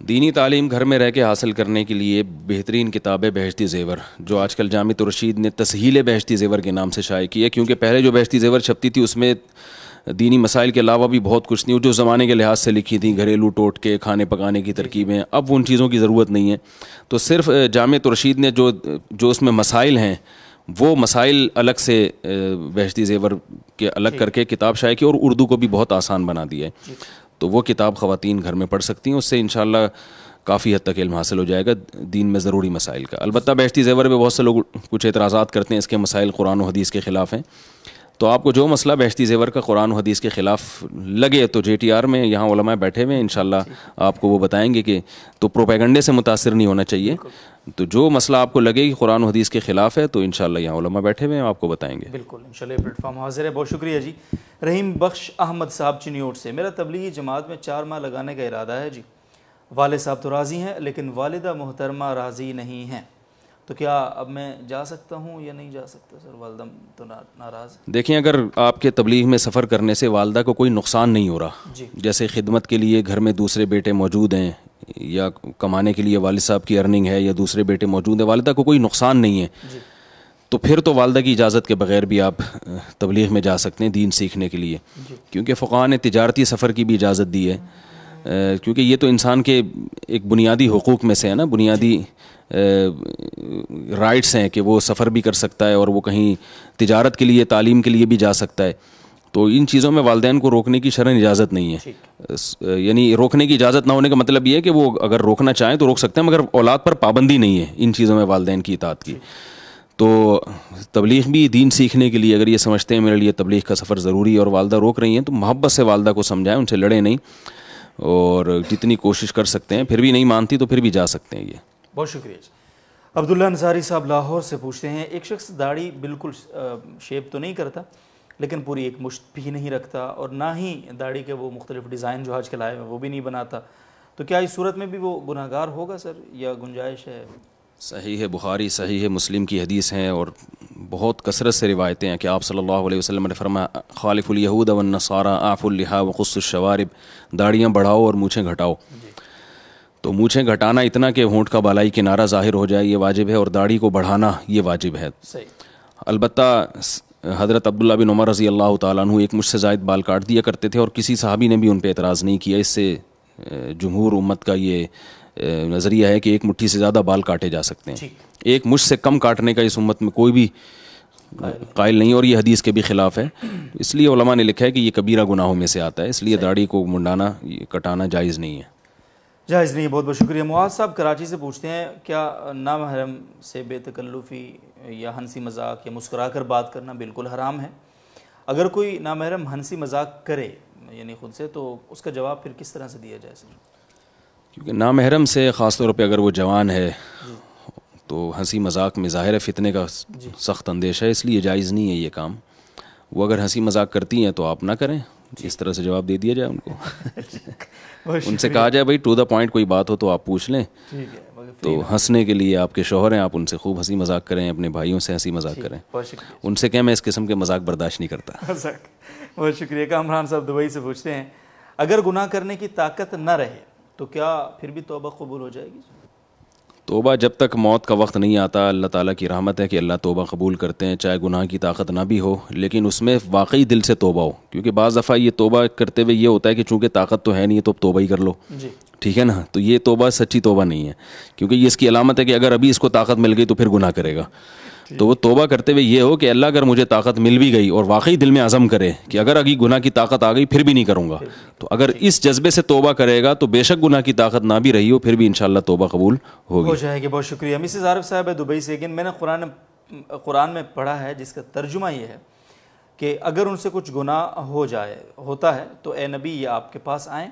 A: دینی تعلیم گھر میں رہ کے حاصل کرنے کے لیے بہترین کتاب ہے بہشتی زیور جو آج کل جامع ترشید رشید نے تسہیل بہشتی زیور کے نام سے شائع کی ہے کیونکہ پہلے جو بہشتی زیور چھپتی تھی اس میں دینی مسائل کے علاوہ بھی بہت کچھ نہیں جو زمانے کے لحاظ سے لکھی تھیں گھریلو ٹوٹ کے کھانے پکانے کی ترکیبیں جی. اب ان چیزوں کی ضرورت نہیں ہے تو صرف جامع تو رشید نے جو جو اس میں مسائل ہیں وہ مسائل الگ سے بیشتی زیور کے الگ جی. کر کے کتاب شائع کی اور اردو کو بھی بہت آسان بنا دیا ہے جی. تو وہ کتاب خواتین گھر میں پڑھ سکتی ہیں اس سے انشاءاللہ کافی حد تک علم حاصل ہو جائے گا دین میں ضروری مسائل کا البتہ بحشتی زیور میں بہت سے لوگ کچھ اعتراضات کرتے ہیں اس کے مسائل قرآن و حدیث کے خلاف ہیں تو آپ کو جو مسئلہ بہشتی زیور کا قرآن و حدیث کے خلاف لگے تو جے ٹی آر میں یہاں علماء بیٹھے ہوئے ہیں انشاءاللہ جی۔ آپ کو وہ بتائیں گے کہ تو پروپیگنڈے سے متاثر نہیں ہونا چاہیے تو جو مسئلہ آپ کو لگے کہ قرآن و حدیث کے خلاف ہے تو انشاءاللہ یہاں علماء بیٹھے ہوئے ہیں آپ کو بتائیں گے
B: بالکل انشاءاللہ پلیٹ فارم حاضر ہے بہت شکریہ جی رحیم بخش احمد صاحب چنیوٹ اوٹ سے میرا تبلیغی جماعت میں چار ماہ لگانے کا ارادہ ہے جی والد صاحب تو راضی ہیں لیکن والدہ محترمہ راضی نہیں ہیں تو کیا اب میں جا سکتا ہوں یا نہیں جا سکتا سر والدہ تو
A: ناراض دیکھیں اگر آپ کے تبلیغ میں سفر کرنے سے والدہ کو کوئی نقصان نہیں ہو رہا جی۔ جیسے خدمت کے لیے گھر میں دوسرے بیٹے موجود ہیں یا کمانے کے لیے والد صاحب کی ارننگ ہے یا دوسرے بیٹے موجود ہیں والدہ کو کوئی نقصان نہیں ہے جی۔ تو پھر تو والدہ کی اجازت کے بغیر بھی آپ تبلیغ میں جا سکتے ہیں دین سیکھنے کے لیے جی۔ کیونکہ فقہ نے تجارتی سفر کی بھی اجازت دی ہے کیونکہ یہ تو انسان کے ایک بنیادی حقوق میں سے ہے نا بنیادی رائٹس ہیں کہ وہ سفر بھی کر سکتا ہے اور وہ کہیں تجارت کے لیے تعلیم کے لیے بھی جا سکتا ہے تو ان چیزوں میں والدین کو روکنے کی شرح اجازت نہیں ہے یعنی روکنے کی اجازت نہ ہونے کا مطلب یہ ہے کہ وہ اگر روکنا چاہیں تو روک سکتے ہیں مگر اولاد پر پابندی نہیں ہے ان چیزوں میں والدین کی اطاعت کی تو تبلیغ بھی دین سیکھنے کے لیے اگر یہ سمجھتے ہیں میرے لیے تبلیغ کا سفر ضروری ہے اور والدہ روک رہی ہیں تو محبت سے والدہ کو سمجھائیں ان سے لڑے نہیں اور جتنی کوشش کر سکتے ہیں پھر بھی نہیں مانتی تو پھر بھی جا سکتے ہیں یہ
B: بہت شکریہ جی۔ عبداللہ نظاری صاحب لاہور سے پوچھتے ہیں ایک شخص داڑھی بالکل شیپ تو نہیں کرتا لیکن پوری ایک مشت بھی نہیں رکھتا اور نہ ہی داڑھی کے وہ مختلف ڈیزائن جو آج کل آئے ہیں وہ بھی نہیں بناتا تو کیا اس صورت میں بھی وہ گناہ گار ہوگا سر یا گنجائش ہے
A: صحیح ہے بخاری صحیح ہے مسلم کی حدیث ہیں اور بہت کثرت سے روایتیں ہیں کہ آپ صلی اللہ علیہ وسلم نے فرما خالف الیہود سارا آف الحا وقص الشوارب داڑیاں بڑھاؤ اور مونچھیں گھٹاؤ تو مونچھیں گھٹانا اتنا کہ ہونٹ کا بالائی کنارہ ظاہر ہو جائے یہ واجب ہے اور داڑھی کو بڑھانا یہ واجب ہے البتہ حضرت عبداللہ بن عمر رضی اللہ تعالیٰ عنہ ایک مجھ سے زائد بال کاٹ دیا کرتے تھے اور کسی صحابی نے بھی ان پہ اعتراض نہیں کیا اس سے جمہور امت کا یہ نظریہ ہے کہ ایک مٹھی سے زیادہ بال کاٹے جا سکتے ہیں ایک مجھ سے کم کاٹنے کا اس امت میں کوئی بھی قائل نہیں اور یہ حدیث کے بھی خلاف ہے اس لیے علماء نے لکھا ہے کہ یہ کبیرہ گناہوں میں سے آتا ہے اس لیے داڑھی کو منڈانا کٹانا جائز نہیں ہے
B: جائز جی نہیں بہت بہت شکریہ معاذ صاحب کراچی سے پوچھتے ہیں کیا نامحرم سے بے تکلفی یا ہنسی مذاق یا مسکرا کر بات کرنا بالکل حرام ہے اگر کوئی نام ہنسی مذاق کرے یعنی خود سے تو اس کا جواب پھر کس طرح سے دیا جائے
A: کیونکہ نامحرم سے خاص طور پہ اگر وہ جوان ہے جی۔ تو ہنسی مذاق میں ظاہر ہے فتنے کا جی۔ سخت اندیشہ ہے اس لیے جائز نہیں ہے یہ کام وہ اگر ہنسی مذاق کرتی ہیں تو آپ نہ کریں اس طرح سے جواب دے دیا جائے ان کو ان سے کہا جائے بھائی ٹو دا پوائنٹ کوئی بات ہو تو آپ پوچھ لیں تو ہنسنے کے لیے آپ کے شوہر ہیں آپ ان سے خوب ہنسی مذاق کریں اپنے بھائیوں سے ہنسی مذاق کریں ان سے کہیں میں اس قسم کے مذاق برداشت نہیں کرتا
B: بہت شکریہ کامران صاحب دبئی سے پوچھتے ہیں اگر گناہ کرنے کی طاقت نہ رہے تو کیا پھر بھی توبہ قبول ہو جائے گی
A: توبہ جب تک موت کا وقت نہیں آتا اللہ تعالیٰ کی رحمت ہے کہ اللہ توبہ قبول کرتے ہیں چاہے گناہ کی طاقت نہ بھی ہو لیکن اس میں واقعی دل سے توبہ ہو کیونکہ بعض دفعہ یہ توبہ کرتے ہوئے یہ ہوتا ہے کہ چونکہ طاقت تو ہے نہیں ہے توبہ ہی کر لو جی ٹھیک ہے نا تو یہ توبہ سچی توبہ نہیں ہے کیونکہ یہ اس کی علامت ہے کہ اگر ابھی اس کو طاقت مل گئی تو پھر گناہ کرے گا تو وہ توبہ کرتے ہوئے یہ ہو کہ اللہ اگر مجھے طاقت مل بھی گئی اور واقعی دل میں عزم کرے کہ اگر ابھی گناہ کی طاقت آ گئی پھر بھی نہیں کروں گا تو اگر اس جذبے سے توبہ کرے گا تو بے شک گناہ کی طاقت نہ بھی رہی ہو پھر بھی ان شاء اللہ توبہ قبول
B: جائے گی بہت شکریہ مسز عارف صاحب ہے دبئی سے میں نے قرآن قرآن میں پڑھا ہے جس کا ترجمہ یہ ہے کہ اگر ان سے کچھ گناہ ہو جائے ہوتا ہے تو اے نبی یہ آپ کے پاس آئیں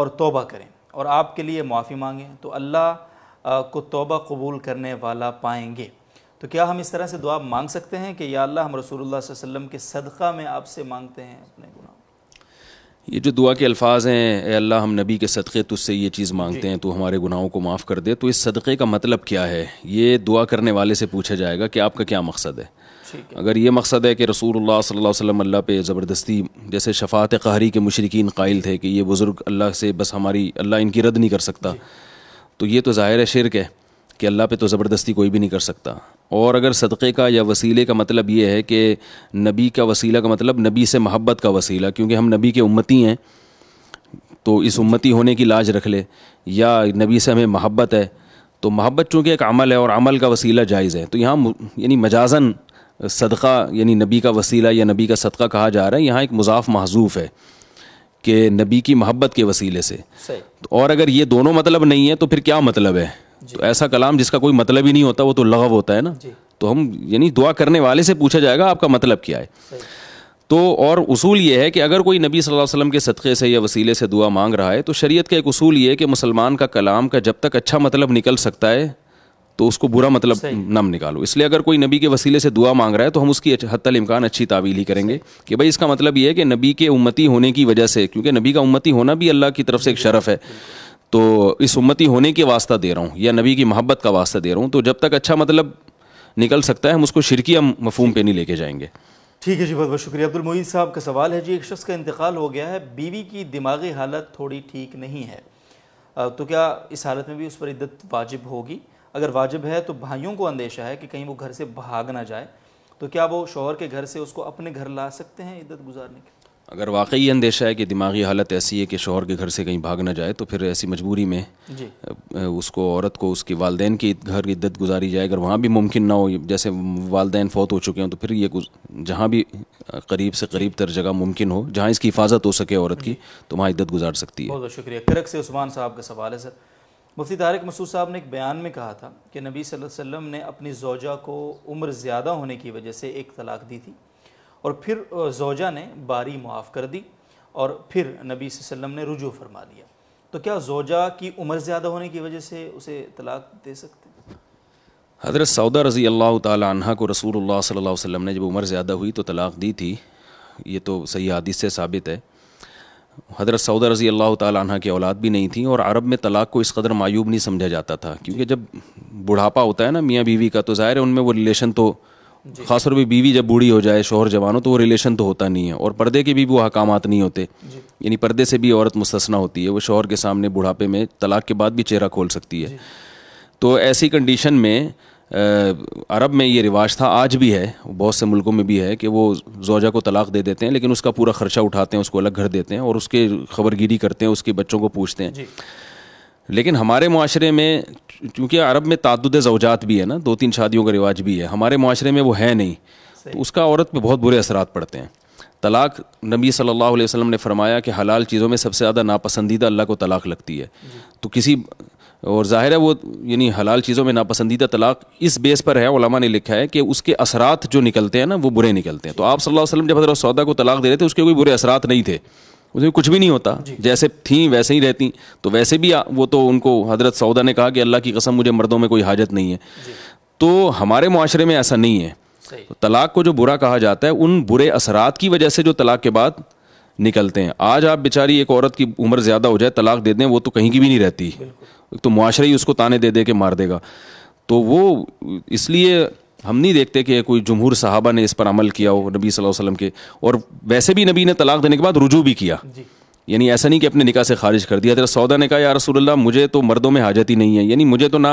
B: اور توبہ کریں اور آپ کے لیے معافی مانگیں تو اللہ کو توبہ قبول کرنے والا پائیں گے تو کیا ہم اس طرح سے دعا مانگ سکتے ہیں کہ یا اللہ ہم رسول اللہ صلی اللہ علیہ وسلم کے صدقہ میں آپ سے مانگتے ہیں اپنے گناہ
A: یہ جو دعا کے الفاظ ہیں اے اللہ ہم نبی کے صدقے تجھ سے یہ چیز جی۔ مانگتے ہیں تو ہمارے گناہوں کو معاف کر دے تو اس صدقے کا مطلب کیا ہے یہ دعا کرنے والے سے پوچھا جائے گا کہ آپ کا کیا مقصد ہے اگر یہ مقصد ہے کہ رسول اللہ صلی اللہ علیہ وسلم اللہ پہ زبردستی جیسے شفاعت قہری کے مشرقین قائل تھے کہ یہ بزرگ اللہ سے بس ہماری اللہ ان کی رد نہیں کر سکتا تو یہ تو ظاہر شرک ہے کہ اللہ پہ تو زبردستی کوئی بھی نہیں کر سکتا اور اگر صدقے کا یا وسیلے کا مطلب یہ ہے کہ نبی کا وسیلہ کا مطلب نبی سے محبت کا وسیلہ کیونکہ ہم نبی کے امتی ہیں تو اس امتی ہونے کی لاج رکھ لے یا نبی سے ہمیں محبت ہے تو محبت چونکہ ایک عمل ہے اور عمل کا وسیلہ جائز ہے تو یہاں یعنی مجازن صدقہ یعنی نبی کا وسیلہ یا نبی کا صدقہ کہا جا رہا ہے یہاں ایک مضاف محضوف ہے کہ نبی کی محبت کے وسیلے سے اور اگر یہ دونوں مطلب نہیں ہے تو پھر کیا مطلب ہے جی۔ تو ایسا کلام جس کا کوئی مطلب ہی نہیں ہوتا وہ تو لغو ہوتا ہے نا جی۔ تو ہم یعنی دعا کرنے والے سے پوچھا جائے گا آپ کا مطلب کیا ہے تو اور اصول یہ ہے کہ اگر کوئی نبی صلی اللہ علیہ وسلم کے صدقے سے یا وسیلے سے دعا مانگ رہا ہے تو شریعت کا ایک اصول یہ ہے کہ مسلمان کا کلام کا جب تک اچھا مطلب نکل سکتا ہے تو اس کو برا مطلب نم نکالو اس لیے اگر کوئی نبی کے وسیلے سے دعا مانگ رہا ہے تو ہم اس کی حتی الامکان اچھی تعویل ہی کریں گے کہ بھائی اس کا مطلب یہ ہے کہ نبی کے امتی ہونے کی وجہ سے کیونکہ نبی کا امتی ہونا بھی اللہ کی طرف سے ایک شرف ہے تو اس امتی ہونے کے واسطہ دے رہا ہوں یا نبی کی محبت کا واسطہ دے رہا ہوں تو جب تک اچھا مطلب نکل سکتا ہے ہم اس کو شرکیہ مفہوم پہ نہیں لے کے جائیں گے
B: ٹھیک ہے جی بہت بہت شکریہ عبد المعید صاحب کا سوال ہے جی ایک شخص کا انتقال ہو گیا ہے بیوی کی دماغی حالت تھوڑی ٹھیک نہیں ہے تو کیا اس حالت میں بھی اس پر عدت واجب ہوگی اگر واجب ہے تو بھائیوں کو اندیشہ ہے کہ کہیں وہ گھر سے بھاگ نہ جائے تو کیا وہ شوہر کے گھر سے اس کو اپنے گھر لا سکتے ہیں عدت گزارنے کے
A: اگر واقعی اندیشہ ہے کہ دماغی حالت ایسی ہے کہ شوہر کے گھر سے کہیں بھاگ نہ جائے تو پھر ایسی مجبوری میں جی۔ اس کو عورت کو اس کے والدین کی گھر کی عدت گزاری جائے اگر وہاں بھی ممکن نہ ہو جیسے والدین فوت ہو چکے ہوں تو پھر یہ جہاں بھی قریب سے قریب تر جگہ ممکن ہو جہاں اس کی حفاظت ہو سکے عورت کی تو وہاں عدت گزار سکتی ہے
B: بہت شکریہ کرک سے عثمان صاحب کا سوال ہے سر مفتی طارق مسعود صاحب نے ایک بیان میں کہا تھا کہ نبی صلی اللہ علیہ وسلم نے اپنی زوجہ کو عمر زیادہ ہونے کی وجہ سے ایک طلاق دی تھی اور پھر زوجہ نے باری معاف کر دی اور پھر نبی صلی اللہ علیہ وسلم نے رجوع فرما لیا تو کیا زوجہ کی عمر زیادہ ہونے کی وجہ سے اسے طلاق
A: دے سکتے ہیں حضرت سعودہ رضی اللہ تعالی عنہ کو رسول اللہ صلی اللہ علیہ وسلم نے جب عمر زیادہ ہوئی تو طلاق دی تھی یہ تو صحیح حدیث سے ثابت ہے حضرت سعودہ رضی اللہ تعالیٰ عنہ کی اولاد بھی نہیں تھیں اور عرب میں طلاق کو اس قدر معیوب نہیں سمجھا جاتا تھا کیونکہ جب بڑھاپا ہوتا ہے نا میاں بیوی کا تو ظاہر ہے ان میں وہ ریلیشن تو جی۔ خاص طور پہ بیوی جب بوڑھی ہو جائے شوہر جوانوں تو وہ ریلیشن تو ہوتا نہیں ہے اور پردے کے بھی وہ احکامات نہیں ہوتے جی۔ یعنی پردے سے بھی عورت مستثنا ہوتی ہے وہ شوہر کے سامنے بڑھاپے میں طلاق کے بعد بھی چہرہ کھول سکتی ہے جی۔ تو ایسی کنڈیشن میں عرب میں یہ رواج تھا آج بھی ہے بہت سے ملکوں میں بھی ہے کہ وہ زوجہ کو طلاق دے دیتے ہیں لیکن اس کا پورا خرچہ اٹھاتے ہیں اس کو الگ گھر دیتے ہیں اور اس کے خبر گیری کرتے ہیں اس کے بچوں کو پوچھتے ہیں جی۔ لیکن ہمارے معاشرے میں چونکہ عرب میں تعدد زوجات بھی ہے نا دو تین شادیوں کا رواج بھی ہے ہمارے معاشرے میں وہ ہے نہیں تو اس کا عورت پہ بہت برے اثرات پڑتے ہیں طلاق نبی صلی اللہ علیہ وسلم نے فرمایا کہ حلال چیزوں میں سب سے زیادہ ناپسندیدہ اللہ کو طلاق لگتی ہے جی۔ تو کسی اور ظاہر ہے وہ یعنی حلال چیزوں میں ناپسندیدہ طلاق اس بیس پر ہے علماء نے لکھا ہے کہ اس کے اثرات جو نکلتے ہیں نا وہ برے نکلتے ہیں تو آپ صلی اللہ علیہ وسلم جب حضرت سودا کو طلاق دے رہے تھے اس کے کوئی برے اثرات نہیں تھے اس میں کچھ بھی نہیں ہوتا جی۔ جیسے تھیں ویسے ہی رہتی تو ویسے بھی وہ تو ان کو حضرت سودا نے کہا کہ اللہ کی قسم مجھے مردوں میں کوئی حاجت نہیں ہے جی۔ تو ہمارے معاشرے میں ایسا نہیں ہے طلاق کو جو برا کہا جاتا ہے ان برے اثرات کی وجہ سے جو طلاق کے بعد نکلتے ہیں آج آپ بیچاری ایک عورت کی عمر زیادہ ہو جائے طلاق دے دیں وہ تو کہیں کی بھی نہیں رہتی تو معاشرہ ہی اس کو تانے دے دے کے مار دے گا تو وہ اس لیے ہم نہیں دیکھتے کہ کوئی جمہور صحابہ نے اس پر عمل کیا ہو نبی صلی اللہ علیہ وسلم کے اور ویسے بھی نبی نے طلاق دینے کے بعد رجوع بھی کیا جی۔ یعنی ایسا نہیں کہ اپنے نکاح سے خارج کر دیا تیرا سودا نے کہا یا رسول اللہ مجھے تو مردوں میں حاجت ہی نہیں ہے یعنی مجھے تو نہ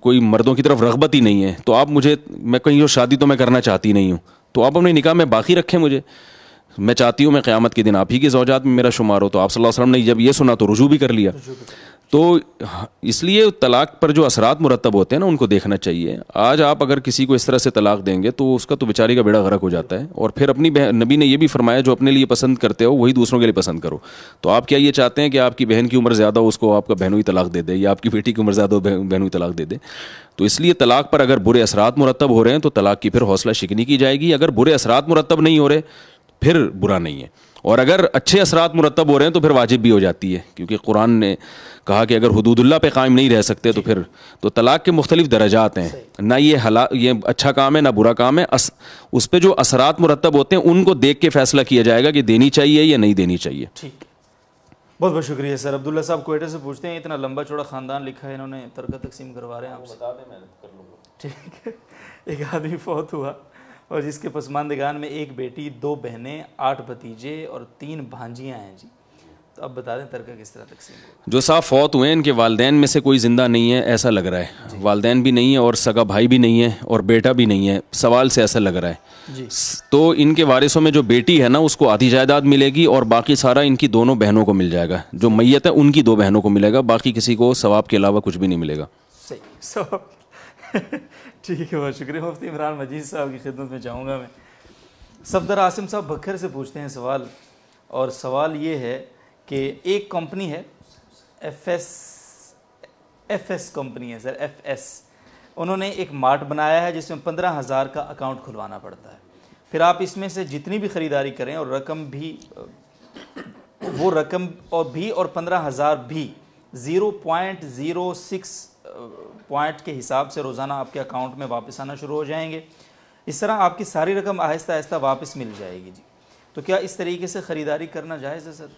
A: کوئی مردوں کی طرف رغبت ہی نہیں ہے تو آپ مجھے میں کہیں شادی تو میں کرنا چاہتی نہیں ہوں تو آپ اپنے نکاح میں باقی رکھیں مجھے میں چاہتی ہوں میں قیامت کے دن آپ ہی کے زوجات میں میرا شمار ہو تو آپ صلی اللہ علیہ وسلم نے جب یہ سنا تو رجوع بھی کر لیا تو اس لیے طلاق پر جو اثرات مرتب ہوتے ہیں نا ان کو دیکھنا چاہیے آج آپ اگر کسی کو اس طرح سے طلاق دیں گے تو اس کا تو بیچاری کا بیڑا غرق ہو جاتا ہے اور پھر اپنی بہن نبی نے یہ بھی فرمایا جو اپنے لیے پسند کرتے ہو وہی دوسروں کے لیے پسند کرو تو آپ کیا یہ چاہتے ہیں کہ آپ کی بہن کی عمر زیادہ ہو اس کو آپ کا بہنوئی طلاق دے دے یا آپ کی بیٹی کی عمر زیادہ ہو بہنوئی طلاق دے دے تو اس لیے طلاق پر اگر برے اثرات مرتب ہو رہے ہیں تو طلاق کی پھر حوصلہ شکنی کی جائے گی اگر برے اثرات مرتب نہیں ہو رہے پھر برا نہیں ہے اور اگر اچھے اثرات مرتب ہو رہے ہیں تو پھر واجب بھی ہو جاتی ہے کیونکہ قرآن نے کہا کہ اگر حدود اللہ پہ قائم نہیں رہ سکتے تو پھر تو طلاق کے مختلف درجات ہیں نہ یہ حلا یہ اچھا کام ہے نہ برا کام ہے اس, اس پہ جو اثرات مرتب ہوتے ہیں ان کو دیکھ کے فیصلہ کیا جائے گا کہ دینی چاہیے یا نہیں دینی چاہیے ٹھیک
B: بہت بہت شکریہ سر عبداللہ صاحب کوئٹہ سے پوچھتے ہیں اتنا لمبا چوڑا خاندان لکھا ہے انہوں نے ترکہ تقسیم کروا رہے ہیں آپ ٹھیک ہے ایک آدمی فوت ہوا اور جس کے پسماندگان میں ایک بیٹی دو بہنیں آٹھ بھتیجے اور تین بھانجیاں ہیں جی تو اب بتا دیں ترکہ کس طرح تقسیم
A: جو صاحب فوت ہوئے ان کے والدین میں سے کوئی زندہ نہیں ہے ایسا لگ رہا ہے جی۔ والدین بھی نہیں ہے اور سگا بھائی بھی نہیں ہے اور بیٹا بھی نہیں ہے سوال سے ایسا لگ رہا ہے جی تو ان کے وارثوں میں جو بیٹی ہے نا اس کو آدھی جائیداد ملے گی اور باقی سارا ان کی دونوں بہنوں کو مل جائے گا جو میت ہے ان کی دو بہنوں کو ملے گا باقی کسی کو ثواب کے علاوہ کچھ بھی نہیں ملے گا
B: صحیح ٹھیک ہے بہت شکریہ مفتی عمران مجید صاحب کی خدمت میں چاہوں گا میں صفدر عاصم صاحب بکھر سے پوچھتے ہیں سوال اور سوال یہ ہے کہ ایک کمپنی ہے سر ایف ایس انہوں نے ایک مارٹ بنایا ہے جس میں پندرہ ہزار کا اکاؤنٹ کھلوانا پڑتا ہے پھر آپ اس میں سے جتنی بھی خریداری کریں اور رقم بھی وہ رقم بھی اور پندرہ ہزار بھی zero point zero six point کے حساب سے روزانہ آپ کے اکاؤنٹ میں واپس آنا شروع ہو جائیں گے اس طرح آپ کی ساری رقم آہستہ آہستہ واپس مل جائے گی جی تو کیا اس طریقے سے خریداری کرنا جائز ہے سر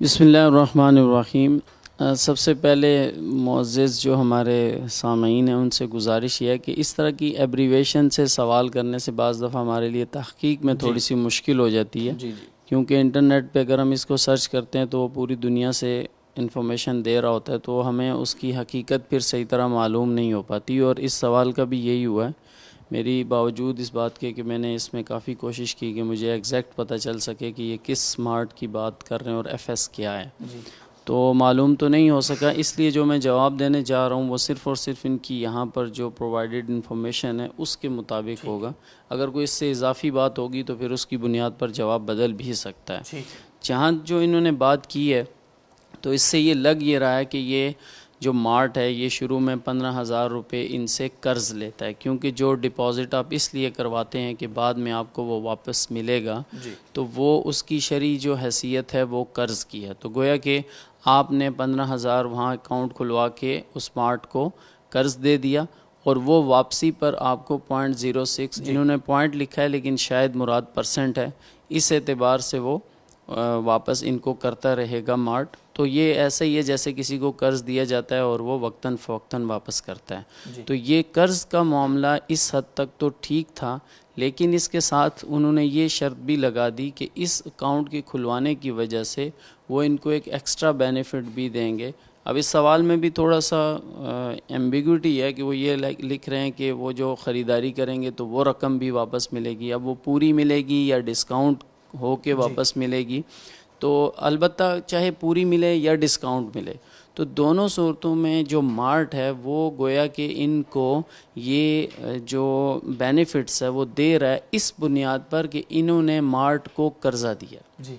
D: بسم اللہ الرحمن الرحیم سب سے پہلے معزز جو ہمارے سامعین ہیں ان سے گزارش یہ ہے کہ اس طرح کی ایبریویشن سے سوال کرنے سے بعض دفعہ ہمارے لیے تحقیق میں جی۔ تھوڑی سی مشکل ہو جاتی ہے جی، جی۔ کیونکہ انٹرنیٹ پہ اگر ہم اس کو سرچ کرتے ہیں تو وہ پوری دنیا سے انفارمیشن دے رہا ہوتا ہے تو ہمیں اس کی حقیقت پھر صحیح طرح معلوم نہیں ہو پاتی اور اس سوال کا بھی یہی ہوا ہے میری باوجود اس بات کے کہ میں نے اس میں کافی کوشش کی کہ مجھے ایگزیکٹ پتہ چل سکے کہ یہ کس سمارٹ کی بات کر رہے ہیں اور ایف ایس کیا ہے جی۔ تو معلوم تو نہیں ہو سکا اس لیے جو میں جواب دینے جا رہا ہوں وہ صرف اور صرف ان کی یہاں پر جو پرووائڈیڈ انفارمیشن ہے اس کے مطابق ہوگا اگر کوئی اس سے اضافی بات ہوگی تو پھر اس کی بنیاد پر جواب بدل بھی سکتا ہے جہاں جو انہوں نے بات کی ہے تو اس سے یہ لگ یہ رہا ہے کہ یہ جو مارٹ ہے یہ شروع میں پندرہ ہزار روپے ان سے قرض لیتا ہے کیونکہ جو ڈپازٹ آپ اس لیے کرواتے ہیں کہ بعد میں آپ کو وہ واپس ملے گا جی۔ تو وہ اس کی شرعی جو حیثیت ہے وہ قرض کی ہے تو گویا کہ آپ نے پندرہ ہزار وہاں اکاؤنٹ کھلوا کے اس مارٹ کو قرض دے دیا اور وہ واپسی پر آپ کو پوائنٹ زیرو سکس جی۔ انہوں نے پوائنٹ لکھا ہے لیکن شاید مراد پرسنٹ ہے اس اعتبار سے وہ واپس ان کو کرتا رہے گا مارٹ تو یہ ایسے ہی ہے جیسے کسی کو قرض دیا جاتا ہے اور وہ وقتاً فوقتاً واپس کرتا ہے جی۔ تو یہ قرض کا معاملہ اس حد تک تو ٹھیک تھا لیکن اس کے ساتھ انہوں نے یہ شرط بھی لگا دی کہ اس اکاؤنٹ کے کھلوانے کی وجہ سے وہ ان کو ایک ایکسٹرا بینیفٹ بھی دیں گے اب اس سوال میں بھی تھوڑا سا ایمبیگوٹی ہے کہ وہ یہ لکھ رہے ہیں کہ وہ جو خریداری کریں گے تو وہ رقم بھی واپس ملے گی اب وہ پوری ملے گی یا ڈسکاؤنٹ ہو کے جی۔ واپس ملے گی تو البتہ چاہے پوری ملے یا ڈسکاؤنٹ ملے تو دونوں صورتوں میں جو مارٹ ہے وہ گویا کہ ان کو یہ جو بینیفٹس ہے وہ دے رہا ہے اس بنیاد پر کہ انہوں نے مارٹ کو قرضہ دیا جی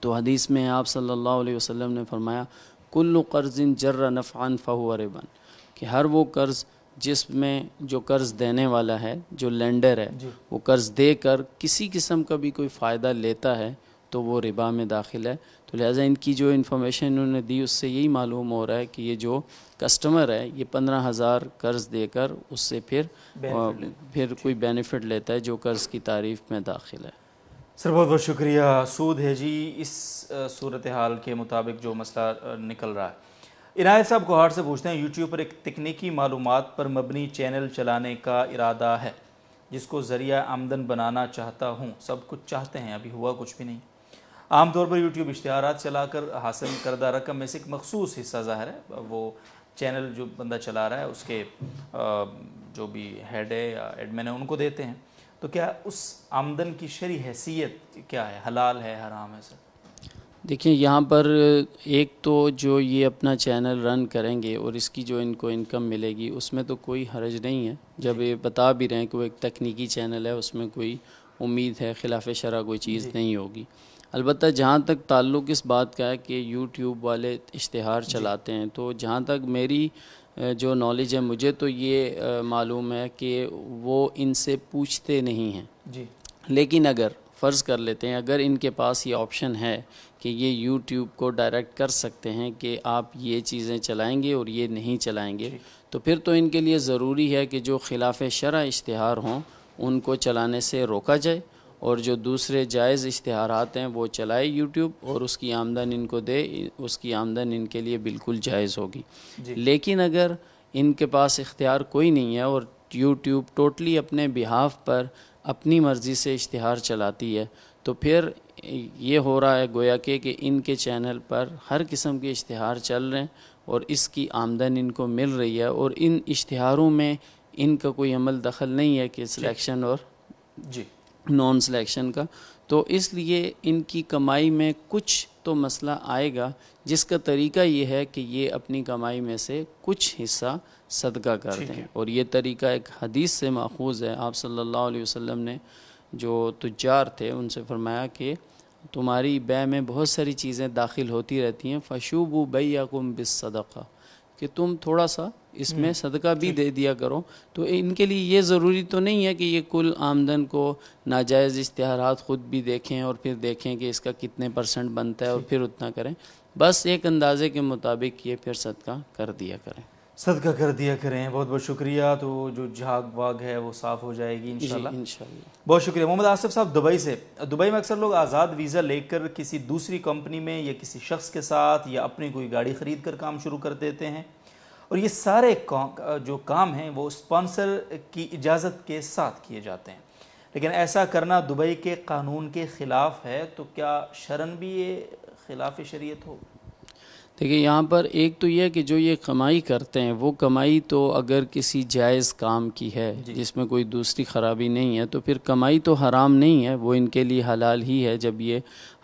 D: تو حدیث میں آپ صلی اللہ علیہ وسلم نے فرمایا کل قرض جر نفعن فہو ربن کہ ہر وہ قرض جس میں جو قرض دینے والا ہے جو لینڈر ہے جی۔ وہ قرض دے کر کسی قسم کا بھی کوئی فائدہ لیتا ہے تو وہ ربا میں داخل ہے تو لہٰذا ان کی جو انفارمیشن انہوں نے دی اس سے یہی معلوم ہو رہا ہے کہ یہ جو کسٹمر ہے یہ پندرہ ہزار قرض دے کر اس سے پھر پھر کوئی بینیفٹ لیتا ہے جو قرض کی تعریف میں داخل ہے
B: سر بہت بہت شکریہ سود ہے جی اس صورتحال کے مطابق جو مسئلہ نکل رہا ہے عنایت صاحب گواہ سے پوچھتے ہیں یوٹیوب پر ایک تکنیکی معلومات پر مبنی چینل چلانے کا ارادہ ہے جس کو ذریعہ آمدن بنانا چاہتا ہوں سب کچھ چاہتے ہیں ابھی ہوا کچھ بھی نہیں عام طور پر یوٹیوب اشتہارات چلا کر حاصل کردہ رقم میں سے ایک مخصوص حصہ ظاہر ہے وہ چینل جو بندہ چلا رہا ہے اس کے جو بھی ہیڈ ہے یا ایڈمین ہے ان کو دیتے ہیں تو کیا اس آمدن کی شرح حیثیت کیا ہے حلال ہے حرام ہے سر
D: دیکھیں یہاں پر ایک تو جو یہ اپنا چینل رن کریں گے اور اس کی جو ان کو انکم ملے گی اس میں تو کوئی حرج نہیں ہے جب یہ بتا بھی رہے ہیں کہ وہ ایک تکنیکی چینل ہے اس میں کوئی امید ہے خلاف شرح کوئی چیز جی۔ نہیں ہوگی البتہ جہاں تک تعلق اس بات کا ہے کہ یوٹیوب والے اشتہار جی۔ چلاتے ہیں تو جہاں تک میری جو نالج ہے مجھے تو یہ معلوم ہے کہ وہ ان سے پوچھتے نہیں ہیں جی لیکن اگر فرض کر لیتے ہیں اگر ان کے پاس یہ آپشن ہے کہ یہ یوٹیوب کو ڈائریکٹ کر سکتے ہیں کہ آپ یہ چیزیں چلائیں گے اور یہ نہیں چلائیں گے تو پھر تو ان کے لیے ضروری ہے کہ جو خلاف شرع اشتہار ہوں ان کو چلانے سے روکا جائے اور جو دوسرے جائز اشتہارات ہیں وہ چلائے یوٹیوب اور اس کی آمدن ان کو دے اس کی آمدن ان کے لیے بالکل جائز ہوگی جی۔ لیکن اگر ان کے پاس اختیار کوئی نہیں ہے اور یوٹیوب ٹوٹلی اپنے بہاف پر اپنی مرضی سے اشتہار چلاتی ہے تو پھر یہ ہو رہا ہے گویا کہ کہ ان کے چینل پر ہر قسم کے اشتہار چل رہے ہیں اور اس کی آمدن ان کو مل رہی ہے اور ان اشتہاروں میں ان کا کوئی عمل دخل نہیں ہے کہ سلیکشن جی۔ اور جی نان سلیکشن کا تو اس لیے ان کی کمائی میں کچھ تو مسئلہ آئے گا جس کا طریقہ یہ ہے کہ یہ اپنی کمائی میں سے کچھ حصہ صدقہ کر دیں اور یہ طریقہ ایک حدیث سے ماخوذ ہے آپ صلی اللہ علیہ وسلم نے جو تجار تھے ان سے فرمایا کہ تمہاری بے میں بہت ساری چیزیں داخل ہوتی رہتی ہیں فشوب و بہ کم کہ تم تھوڑا سا اس میں صدقہ بھی دے دیا کرو تو ان کے لیے یہ ضروری تو نہیں ہے کہ یہ کل آمدن کو ناجائز اشتہارات خود بھی دیکھیں اور پھر دیکھیں کہ اس کا کتنے پرسنٹ بنتا ہے اور پھر اتنا کریں بس ایک اندازے کے مطابق یہ پھر صدقہ کر دیا کریں
B: صدقہ کر دیا کریں بہت بہت شکریہ تو جو جھاگ واگ ہے وہ صاف ہو جائے گی جی، انشاءاللہ بہت شکریہ محمد آصف صاحب دبئی سے دبئی میں اکثر لوگ آزاد ویزا لے کر کسی دوسری کمپنی میں یا کسی شخص کے ساتھ یا اپنی کوئی گاڑی خرید کر کام شروع کر دیتے ہیں اور یہ سارے جو کام ہیں وہ اسپانسر کی اجازت کے ساتھ کیے جاتے ہیں لیکن ایسا کرنا دبئی کے قانون کے خلاف ہے تو کیا شرن بھی یہ خلاف شریعت ہو
D: دیکھیے یہاں پر ایک تو یہ ہے کہ جو یہ کمائی کرتے ہیں وہ کمائی تو اگر کسی جائز کام کی ہے جی۔ جس میں کوئی دوسری خرابی نہیں ہے تو پھر کمائی تو حرام نہیں ہے وہ ان کے لیے حلال ہی ہے جب یہ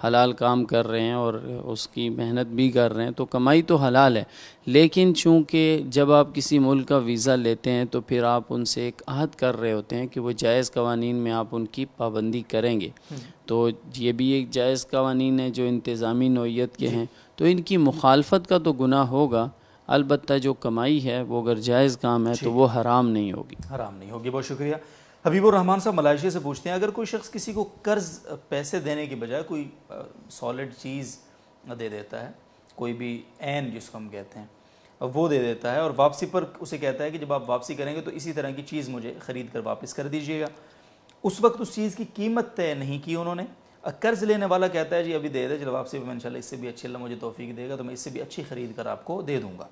D: حلال کام کر رہے ہیں اور اس کی محنت بھی کر رہے ہیں تو کمائی تو حلال ہے لیکن چونکہ جب آپ کسی ملک کا ویزا لیتے ہیں تو پھر آپ ان سے ایک عہد کر رہے ہوتے ہیں کہ وہ جائز قوانین میں آپ ان کی پابندی کریں گے تو یہ بھی ایک جائز قوانین ہے جو انتظامی نوعیت کے جی۔ ہیں تو ان کی مخالفت کا تو گناہ ہوگا البتہ جو کمائی ہے وہ اگر جائز کام ہے تو وہ حرام نہیں ہوگی
B: حرام نہیں ہوگی بہت شکریہ
D: حبیب الرحمن صاحب
B: ملائیشیا سے پوچھتے ہیں اگر کوئی شخص کسی کو قرض پیسے دینے کے بجائے کوئی سالڈ چیز دے دیتا ہے کوئی بھی عین جس کو ہم کہتے ہیں وہ دے دیتا ہے اور واپسی پر اسے کہتا ہے کہ جب آپ واپسی کریں گے تو اسی طرح کی چیز مجھے خرید کر واپس کر دیجیے گا اس وقت اس چیز کی قیمت طے نہیں کی انہوں نے قرض لینے والا کہتا ہے جی ابھی دے دے جلو آپ سے بھی اس سے بھی اچھے اللہ مجھے توفیق دے گا تو میں اس سے بھی اچھی خرید کر آپ کو دے دوں گا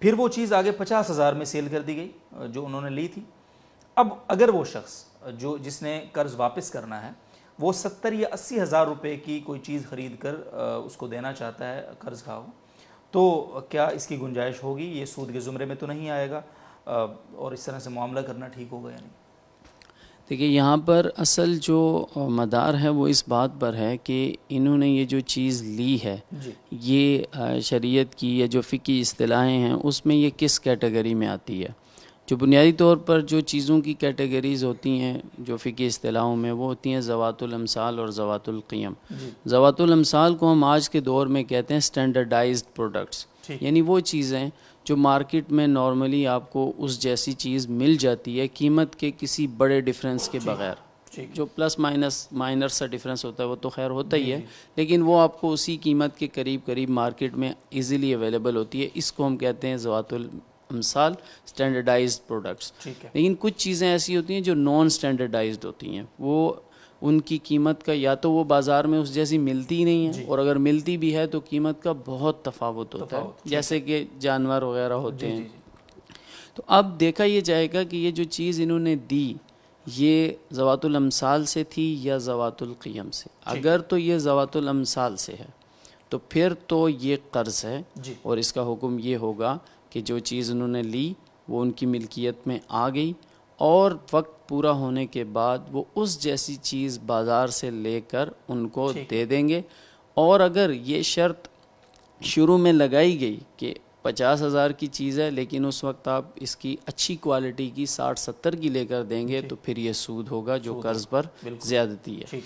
B: پھر وہ چیز آگے پچاس ہزار میں سیل کر دی گئی جو انہوں نے لی تھی اب اگر وہ شخص جو جس نے قرض واپس کرنا ہے وہ ستر یا اسی ہزار روپے کی کوئی چیز خرید کر اس کو دینا چاہتا ہے قرض کا ہو تو کیا اس کی گنجائش ہوگی یہ سود کے زمرے میں تو نہیں آئے گا اور اس طرح سے معاملہ کرنا ٹھیک ہوگا یا نہیں
D: دیکھیے یہاں پر اصل جو مدار ہے وہ اس بات پر ہے کہ انہوں نے یہ جو چیز لی ہے جی۔ یہ شریعت کی یا جو فقی اصطلاحیں ہیں اس میں یہ کس کیٹیگری میں آتی ہے جو بنیادی طور پر جو چیزوں کی کیٹیگریز ہوتی ہیں جو فقی اصطلاحوں میں وہ ہوتی ہیں زوات الامثال اور زوات القیم جی۔ زوات الامثال کو ہم آج کے دور میں کہتے ہیں سٹینڈرڈائزڈ پروڈکٹس یعنی وہ چیزیں جو مارکیٹ میں نارملی آپ کو اس جیسی چیز مل جاتی ہے قیمت کے کسی بڑے ڈفرینس کے جی، بغیر جی۔ جو پلس مائنس مائنر سا ڈفرینس ہوتا ہے وہ تو خیر ہوتا ہی جی، ہے لیکن وہ آپ کو اسی قیمت کے قریب قریب مارکیٹ میں ایزیلی اویلیبل ہوتی ہے اس کو ہم کہتے ہیں زوات المثال اسٹینڈرڈائزڈ پروڈکٹس لیکن کچھ چیزیں ایسی ہوتی ہیں جو نان اسٹینڈرڈائزڈ ہوتی ہیں وہ ان کی قیمت کا یا تو وہ بازار میں اس جیسی ملتی نہیں ہے جی۔ اور اگر ملتی بھی ہے تو قیمت کا بہت تفاوت ہوتا ہے جی۔ جیسے کہ جانور وغیرہ ہوتے جی، ہیں تو اب دیکھا یہ جائے گا کہ یہ جو چیز انہوں نے دی یہ زوات الامثال سے تھی یا زوات القیم سے اگر تو یہ زوات الامثال سے ہے تو پھر تو یہ قرض ہے اور اس کا حکم یہ ہوگا کہ جو چیز انہوں نے لی وہ ان کی ملکیت میں آ گئی اور وقت پورا ہونے کے بعد وہ اس جیسی چیز بازار سے لے کر ان کو دے دیں گے اور اگر یہ شرط شروع میں لگائی گئی کہ پچاس ہزار کی چیز ہے لیکن اس وقت آپ اس کی اچھی کوالٹی کی ساٹھ ستر کی لے کر دیں گے جی۔ تو پھر یہ سود ہوگا جو قرض پر زیادتی ہے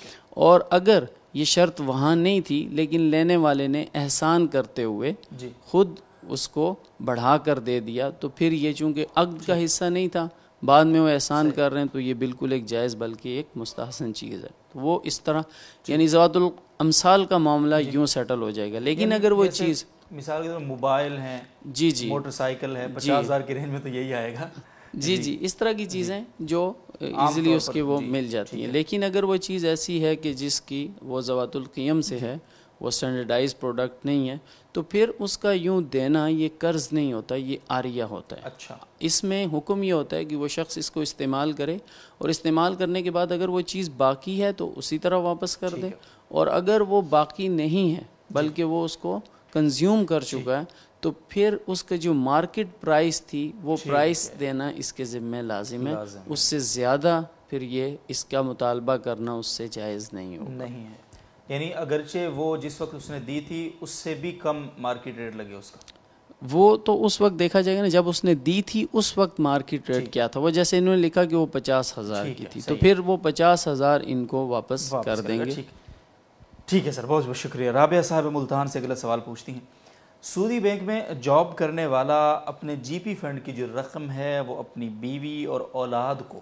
D: اور اگر یہ شرط وہاں نہیں تھی لیکن لینے والے نے احسان کرتے ہوئے جی۔ خود اس کو بڑھا کر دے دیا تو پھر یہ چونکہ عقد کا جی۔ حصہ نہیں تھا بعد میں وہ احسان کر رہے ہیں تو یہ بالکل ایک جائز بلکہ ایک مستحسن چیز ہے وہ اس طرح جی. یعنی زوات الامثال کا معاملہ جی. یوں سیٹل ہو جائے گا لیکن یعنی اگر وہ چیز
B: مثال کے طور موبائل ہیں جی جی موٹر سائیکل ہے جی. پچاس ہزار
D: کے رینج میں تو یہی آئے گا جی جی اس طرح کی چیزیں جو ایزیلی اس کے وہ مل جاتی ہیں لیکن اگر وہ چیز ایسی ہے کہ جس کی وہ زوات القیم سے ہے وہ اسٹینڈرڈائز پروڈکٹ نہیں ہے تو پھر اس کا یوں دینا یہ قرض نہیں ہوتا یہ آریہ ہوتا ہے اچھا اس میں حکم یہ ہوتا ہے کہ وہ شخص اس کو استعمال کرے اور استعمال کرنے کے بعد اگر وہ چیز باقی ہے تو اسی طرح واپس کر دے اور اگر وہ باقی نہیں ہے بلکہ وہ اس کو کنزیوم کر جی۔ چکا ہے تو پھر اس کا جو مارکیٹ پرائس تھی وہ پرائس دینا اس کے ذمہ لازم ہے اس سے زیادہ پھر یہ اس کا مطالبہ کرنا اس سے جائز نہیں ہوگا
B: نہیں ہے یعنی اگرچہ وہ جس وقت اس نے دی تھی اس سے بھی کم مارکیٹ ریٹ لگے اس کا
D: وہ تو اس وقت دیکھا جائے گا نا جب اس نے دی تھی اس وقت مارکیٹ جی۔ ریٹ کیا تھا وہ جیسے انہوں نے لکھا کہ وہ پچاس ہزار کی تھی تو پھر وہ پچاس ہزار ان کو واپس کر دیں گے ٹھیک ہے سر بہت بہت شکریہ رابعہ
B: صاحب ملتان سے اگلا سوال پوچھتی ہیں سودی بینک میں جاب کرنے والا اپنے جی پی فنڈ کی جو رقم ہے وہ اپنی بیوی اور اولاد کو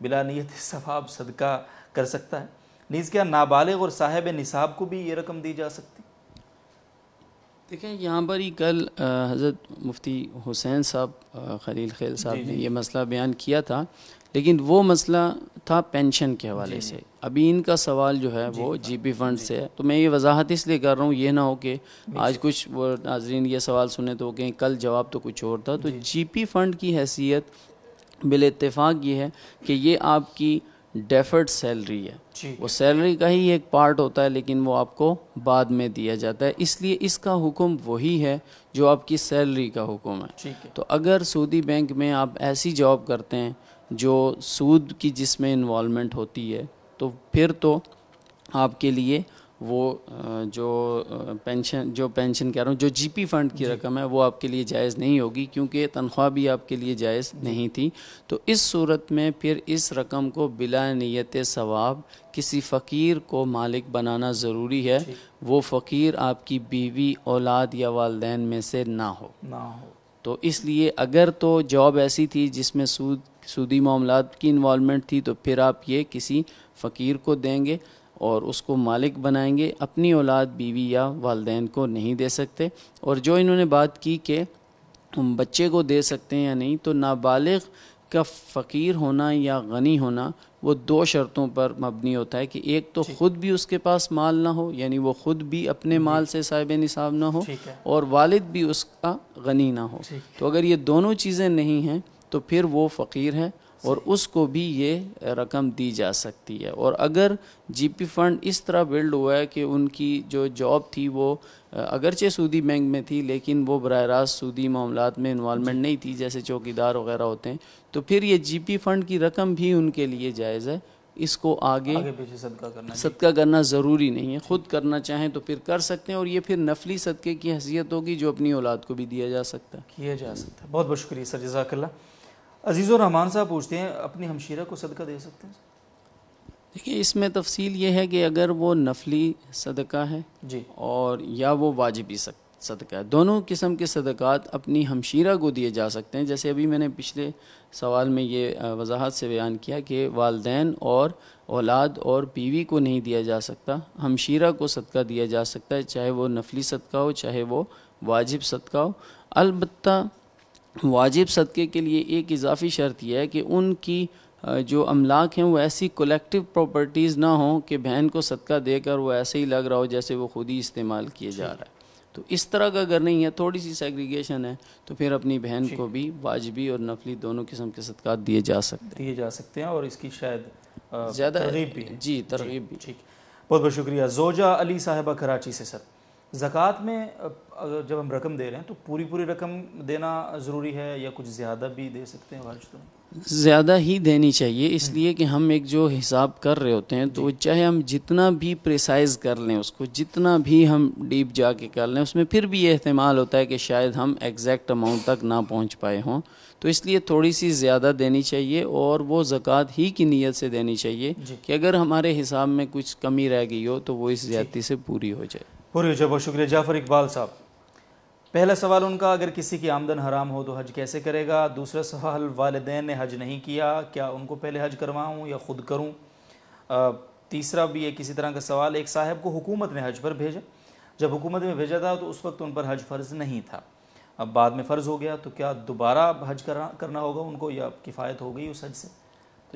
B: بلا نیت ثواب صدقہ کر سکتا ہے نیز کیا نابالغ اور صاحب نصاب کو بھی یہ رقم دی جا سکتی
D: دیکھیں یہاں پر ہی کل حضرت مفتی حسین صاحب خلیل خیل صاحب جی، نے جی۔ یہ مسئلہ بیان کیا تھا لیکن وہ مسئلہ تھا پینشن کے حوالے جی، سے ابھی ان کا سوال جو ہے وہ ہاں۔ جی پی فنڈ سے ہے تو میں یہ وضاحت اس لیے کر رہا ہوں یہ نہ ہو کہ آج کچھ ناظرین یہ سوال سنے تو کہیں کل جواب تو کچھ اور تھا تو جی پی فنڈ کی حیثیت اتفاق یہ ہے کہ یہ آپ کی ڈیفرڈ سیلری ہے جی۔ وہ سیلری کا ہی ایک پارٹ ہوتا ہے لیکن وہ آپ کو بعد میں دیا جاتا ہے اس لیے اس کا حکم وہی ہے جو آپ کی سیلری کا حکم ہے تو اگر سعودی بینک میں آپ ایسی جاب کرتے ہیں جو سود کی جس میں انوالومنٹ ہوتی ہے تو پھر تو آپ کے لیے وہ جو پینشن جو پینشن کہہ رہا ہوں جو جی پی فنڈ کی جی۔ رقم ہے وہ آپ کے لیے جائز نہیں ہوگی کیونکہ تنخواہ بھی آپ کے لیے جائز نہیں تھی تو اس صورت میں پھر اس رقم کو بلا نیت ثواب کسی فقیر کو مالک بنانا ضروری ہے جی۔ وہ فقیر آپ کی بیوی اولاد یا والدین میں سے نہ ہو نہ ہو تو اس لیے اگر تو جاب ایسی تھی جس میں سود سودی معاملات کی انوالومنٹ تھی تو پھر آپ یہ کسی فقیر کو دیں گے اور اس کو مالک بنائیں گے اپنی اولاد بیوی یا والدین کو نہیں دے سکتے اور جو انہوں نے بات کی کہ ہم بچے کو دے سکتے ہیں یا نہیں تو نابالغ کا فقیر ہونا یا غنی ہونا وہ دو شرطوں پر مبنی ہوتا ہے کہ ایک تو خود بھی اس کے پاس مال نہ ہو یعنی وہ خود بھی اپنے جی۔ مال سے صاحب نصاب نہ ہو اور والد بھی اس کا غنی نہ ہو تو اگر یہ دونوں چیزیں نہیں ہیں تو پھر وہ فقیر ہے اور اس کو بھی یہ رقم دی جا سکتی ہے اور اگر جی پی فنڈ اس طرح بلڈ ہوا ہے کہ ان کی جو جاب تھی وہ اگرچہ سودی بینک میں تھی لیکن وہ براہ راست سودی معاملات میں انوالمنٹ نہیں تھی جیسے چوکیدار وغیرہ ہوتے ہیں تو پھر یہ جی پی فنڈ کی رقم بھی ان کے لیے جائز ہے اس کو آگے صدقہ کرنا صدقہ کرنا ضروری نہیں ہے خود کرنا چاہیں تو پھر کر سکتے ہیں اور یہ پھر نفلی صدقے کی حیثیت ہوگی جو اپنی اولاد کو بھی دیا جا سکتا کیا جا سکتا ہے بہت بہت شکریہ سر جزاک اللہ
B: عزیز الرحمان صاحب پوچھتے ہیں اپنی ہمشیرہ کو صدقہ دے سکتے ہیں
D: دیکھیے اس میں تفصیل یہ ہے کہ اگر وہ نفلی صدقہ ہے جی اور یا وہ واجبی صدقہ ہے دونوں قسم کے صدقات اپنی ہمشیرہ کو دیے جا سکتے ہیں جیسے ابھی میں نے پچھلے سوال میں یہ وضاحت سے بیان کیا کہ والدین اور اولاد اور بیوی کو نہیں دیا جا سکتا ہمشیرہ کو صدقہ دیا جا سکتا ہے چاہے وہ نفلی صدقہ ہو چاہے وہ واجب صدقہ ہو البتہ واجب صدقے کے لیے ایک اضافی شرط یہ ہے کہ ان کی جو املاک ہیں وہ ایسی کولیکٹیو پراپرٹیز نہ ہوں کہ بہن کو صدقہ دے کر وہ ایسے ہی لگ رہا ہو جیسے وہ خود ہی استعمال کیے جا رہا ہے تو اس طرح کا اگر نہیں ہے تھوڑی سی سیگریگیشن ہے تو پھر اپنی بہن جی۔ کو بھی واجبی اور نفلی دونوں قسم کے صدقات دیے جا سکتے دیے جا سکتے ہیں اور اس کی شاید
B: زیادہ ترغیب بھی جی ترغیب بھی جی، ٹھیک بہت بہت شکریہ زوجہ علی صاحبہ کراچی سے سر زکوٰۃ میں اگر جب ہم رقم دے رہے ہیں تو پوری پوری رقم دینا ضروری ہے یا کچھ زیادہ بھی دے سکتے ہیں زیادہ
D: ہی دینی چاہیے اس لیے کہ ہم ایک جو حساب کر رہے ہوتے ہیں تو جی۔ چاہے ہم جتنا بھی پریسائز کر لیں اس کو جتنا بھی ہم ڈیپ جا کے کر لیں اس میں پھر بھی یہ احتمال ہوتا ہے کہ شاید ہم ایگزیکٹ اماؤنٹ تک نہ پہنچ پائے ہوں تو اس لیے تھوڑی سی زیادہ دینی چاہیے اور وہ زکوٰۃ ہی کی نیت سے دینی چاہیے جی۔ کہ اگر ہمارے حساب میں کچھ کمی رہ گئی ہو تو وہ اس جی۔ زیادتی سے پوری ہو جائے پوری جب
B: و شکریہ جعفر اقبال صاحب پہلا سوال ان کا اگر کسی کی آمدن حرام ہو تو حج کیسے کرے گا دوسرا سوال والدین نے حج نہیں کیا کیا ان کو پہلے حج کرواؤں یا خود کروں تیسرا بھی یہ کسی طرح کا سوال ایک صاحب کو حکومت نے حج پر بھیجا جب حکومت میں بھیجا تھا تو اس وقت ان پر حج فرض نہیں تھا اب بعد میں فرض ہو گیا تو کیا دوبارہ حج کرنا ہوگا ان کو یا کفایت ہو گئی اس حج سے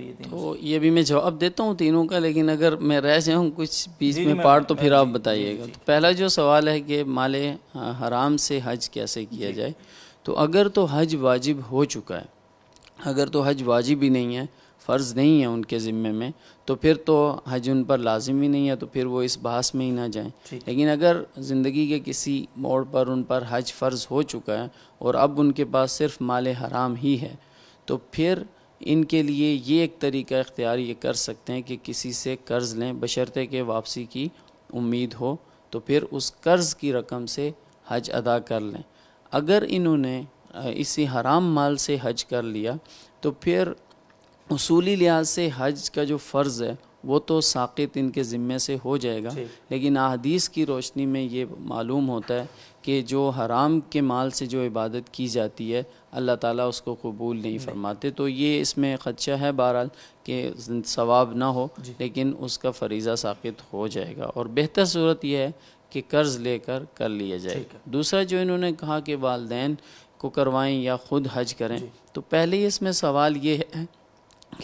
B: یہ تو
D: یہ بھی میں جواب دیتا ہوں تینوں کا لیکن اگر میں رہ جاؤں کچھ بیچ جی، میں جی، پار تو پھر آپ جی، بتائیے گا پہلا جو سوال ہے کہ مال حرام سے حج کیسے کیا جائے تو اگر تو حج واجب ہو چکا ہے اگر تو حج واجب ہی نہیں ہے فرض نہیں ہے ان کے ذمے میں تو پھر تو حج ان پر لازم ہی نہیں ہے تو پھر وہ اس بحث میں ہی نہ جائیں لیکن اگر زندگی کے کسی موڑ پر ان پر حج فرض ہو چکا ہے اور اب ان کے پاس صرف مال حرام ہی ہے تو پھر ان کے لیے یہ ایک طریقہ اختیار یہ کر سکتے ہیں کہ کسی سے قرض لیں کے واپسی کی امید ہو تو پھر اس قرض کی رقم سے حج ادا کر لیں اگر انہوں نے اسی حرام مال سے حج کر لیا تو پھر اصولی لحاظ سے حج کا جو فرض ہے وہ تو ساقط ان کے ذمے سے ہو جائے گا لیکن احادیث کی روشنی میں یہ معلوم ہوتا ہے کہ جو حرام کے مال سے جو عبادت کی جاتی ہے اللہ تعالیٰ اس کو قبول نہیں فرماتے تو یہ اس میں خدشہ ہے بہرحال کہ ثواب نہ ہو جی۔ لیکن اس کا فریضہ ساقط ہو جائے گا اور بہتر صورت یہ ہے کہ قرض لے کر کر لیا جائے گا دوسرا جو انہوں نے کہا کہ والدین کو کروائیں یا خود حج کریں جی۔ تو پہلے ہی اس میں سوال یہ ہے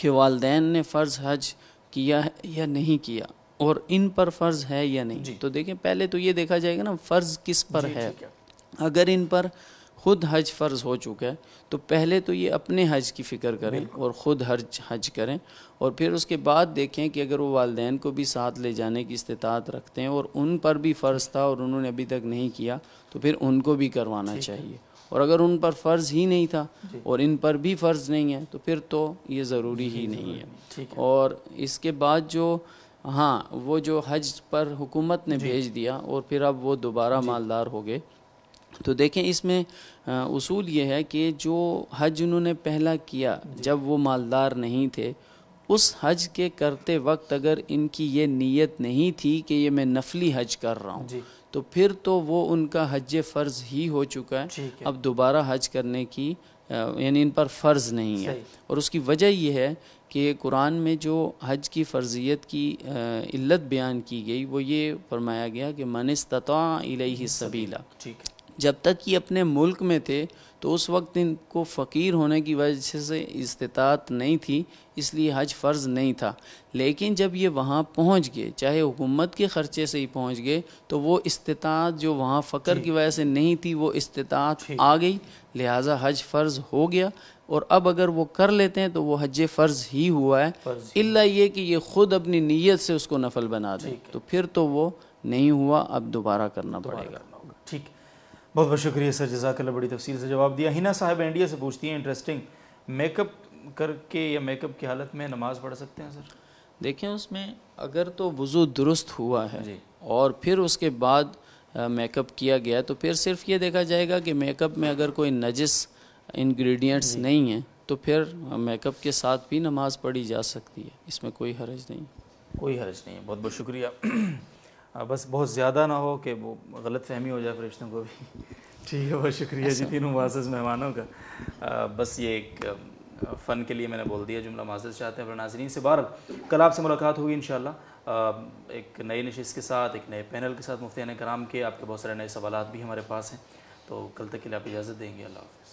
D: کہ والدین نے فرض حج کیا ہے یا نہیں کیا اور ان پر فرض ہے یا نہیں جی۔ تو دیکھیں پہلے تو یہ دیکھا جائے گا نا فرض کس پر جی، ہے اگر ان پر خود حج فرض ہو چکا ہے تو پہلے تو یہ اپنے حج کی فکر کریں اور خود حج حج کریں اور پھر اس کے بعد دیکھیں کہ اگر وہ والدین کو بھی ساتھ لے جانے کی استطاعت رکھتے ہیں اور ان پر بھی فرض تھا اور انہوں نے ابھی تک نہیں کیا تو پھر ان کو بھی کروانا چاہیے اور اگر ان پر فرض ہی نہیں تھا جی۔ اور ان پر بھی فرض نہیں ہے تو پھر تو یہ ضروری ہی جی، جی، نہیں ہے اور اس کے بعد جو ہاں وہ جو حج پر حکومت نے بھیج دیا اور پھر اب وہ دوبارہ مالدار ہو گئے تو دیکھیں اس میں اصول یہ ہے کہ جو حج انہوں نے پہلا کیا جب وہ مالدار نہیں تھے اس حج کے کرتے وقت اگر ان کی یہ نیت نہیں تھی کہ یہ میں نفلی حج کر رہا ہوں تو پھر تو وہ ان کا حج فرض ہی ہو چکا ہے اب دوبارہ حج کرنے کی یعنی ان پر فرض نہیں ہے اور اس کی وجہ یہ ہے کہ قرآن میں جو حج کی فرضیت کی علت بیان کی گئی وہ یہ فرمایا گیا کہ استطاع الیہ سبیلا جب تک یہ اپنے ملک میں تھے تو اس وقت ان کو فقیر ہونے کی وجہ سے استطاعت نہیں تھی اس لیے حج فرض نہیں تھا لیکن جب یہ وہاں پہنچ گئے چاہے حکومت کے خرچے سے ہی پہنچ گئے تو وہ استطاعت جو وہاں فقر کی جی۔ وجہ سے نہیں تھی وہ استطاعت آ گئی لہٰذا حج فرض ہو گیا اور اب اگر وہ کر لیتے ہیں تو وہ حج فرض ہی ہوا ہے اللہ یہ کہ یہ خود اپنی نیت سے اس کو نفل بنا دیں تو پھر تو وہ نہیں ہوا اب دوبارہ کرنا پڑے گا
B: ٹھیک بہت بہت شکریہ سر جزاک اللہ بڑی تفصیل سے جواب دیا ہینا صاحب انڈیا سے پوچھتی ہیں انٹرسٹنگ میک اپ کر کے یا میک اپ کی حالت میں نماز پڑھ سکتے ہیں سر
D: دیکھیں اس میں اگر تو وضو درست ہوا ہے جی اور پھر اس کے بعد میک اپ کیا گیا تو پھر صرف یہ دیکھا جائے گا کہ میک اپ میں اگر کوئی نجس انگریڈینٹس جی۔ نہیں ہیں تو پھر میک اپ کے ساتھ بھی نماز پڑھی جا سکتی ہے اس میں کوئی حرج نہیں کوئی حرج نہیں ہے بہت بہت شکریہ بس بہت زیادہ نہ ہو کہ وہ
B: غلط فہمی ہو جائے فرشتوں کو بھی ٹھیک ہے بہت شکریہ جی تینوں معزز مہمانوں کا بس یہ ایک فن کے لیے میں نے بول دیا جملہ معذرت چاہتے ہیں ناظرین سے بہرحال کل آپ سے ملاقات ہوگی انشاءاللہ ایک نئی نشست کے ساتھ ایک نئے پینل کے ساتھ مفتی کرام کے آپ کے بہت سارے نئے سوالات بھی ہمارے پاس ہیں تو کل تک کے لیے آپ اجازت دیں گے اللہ حافظ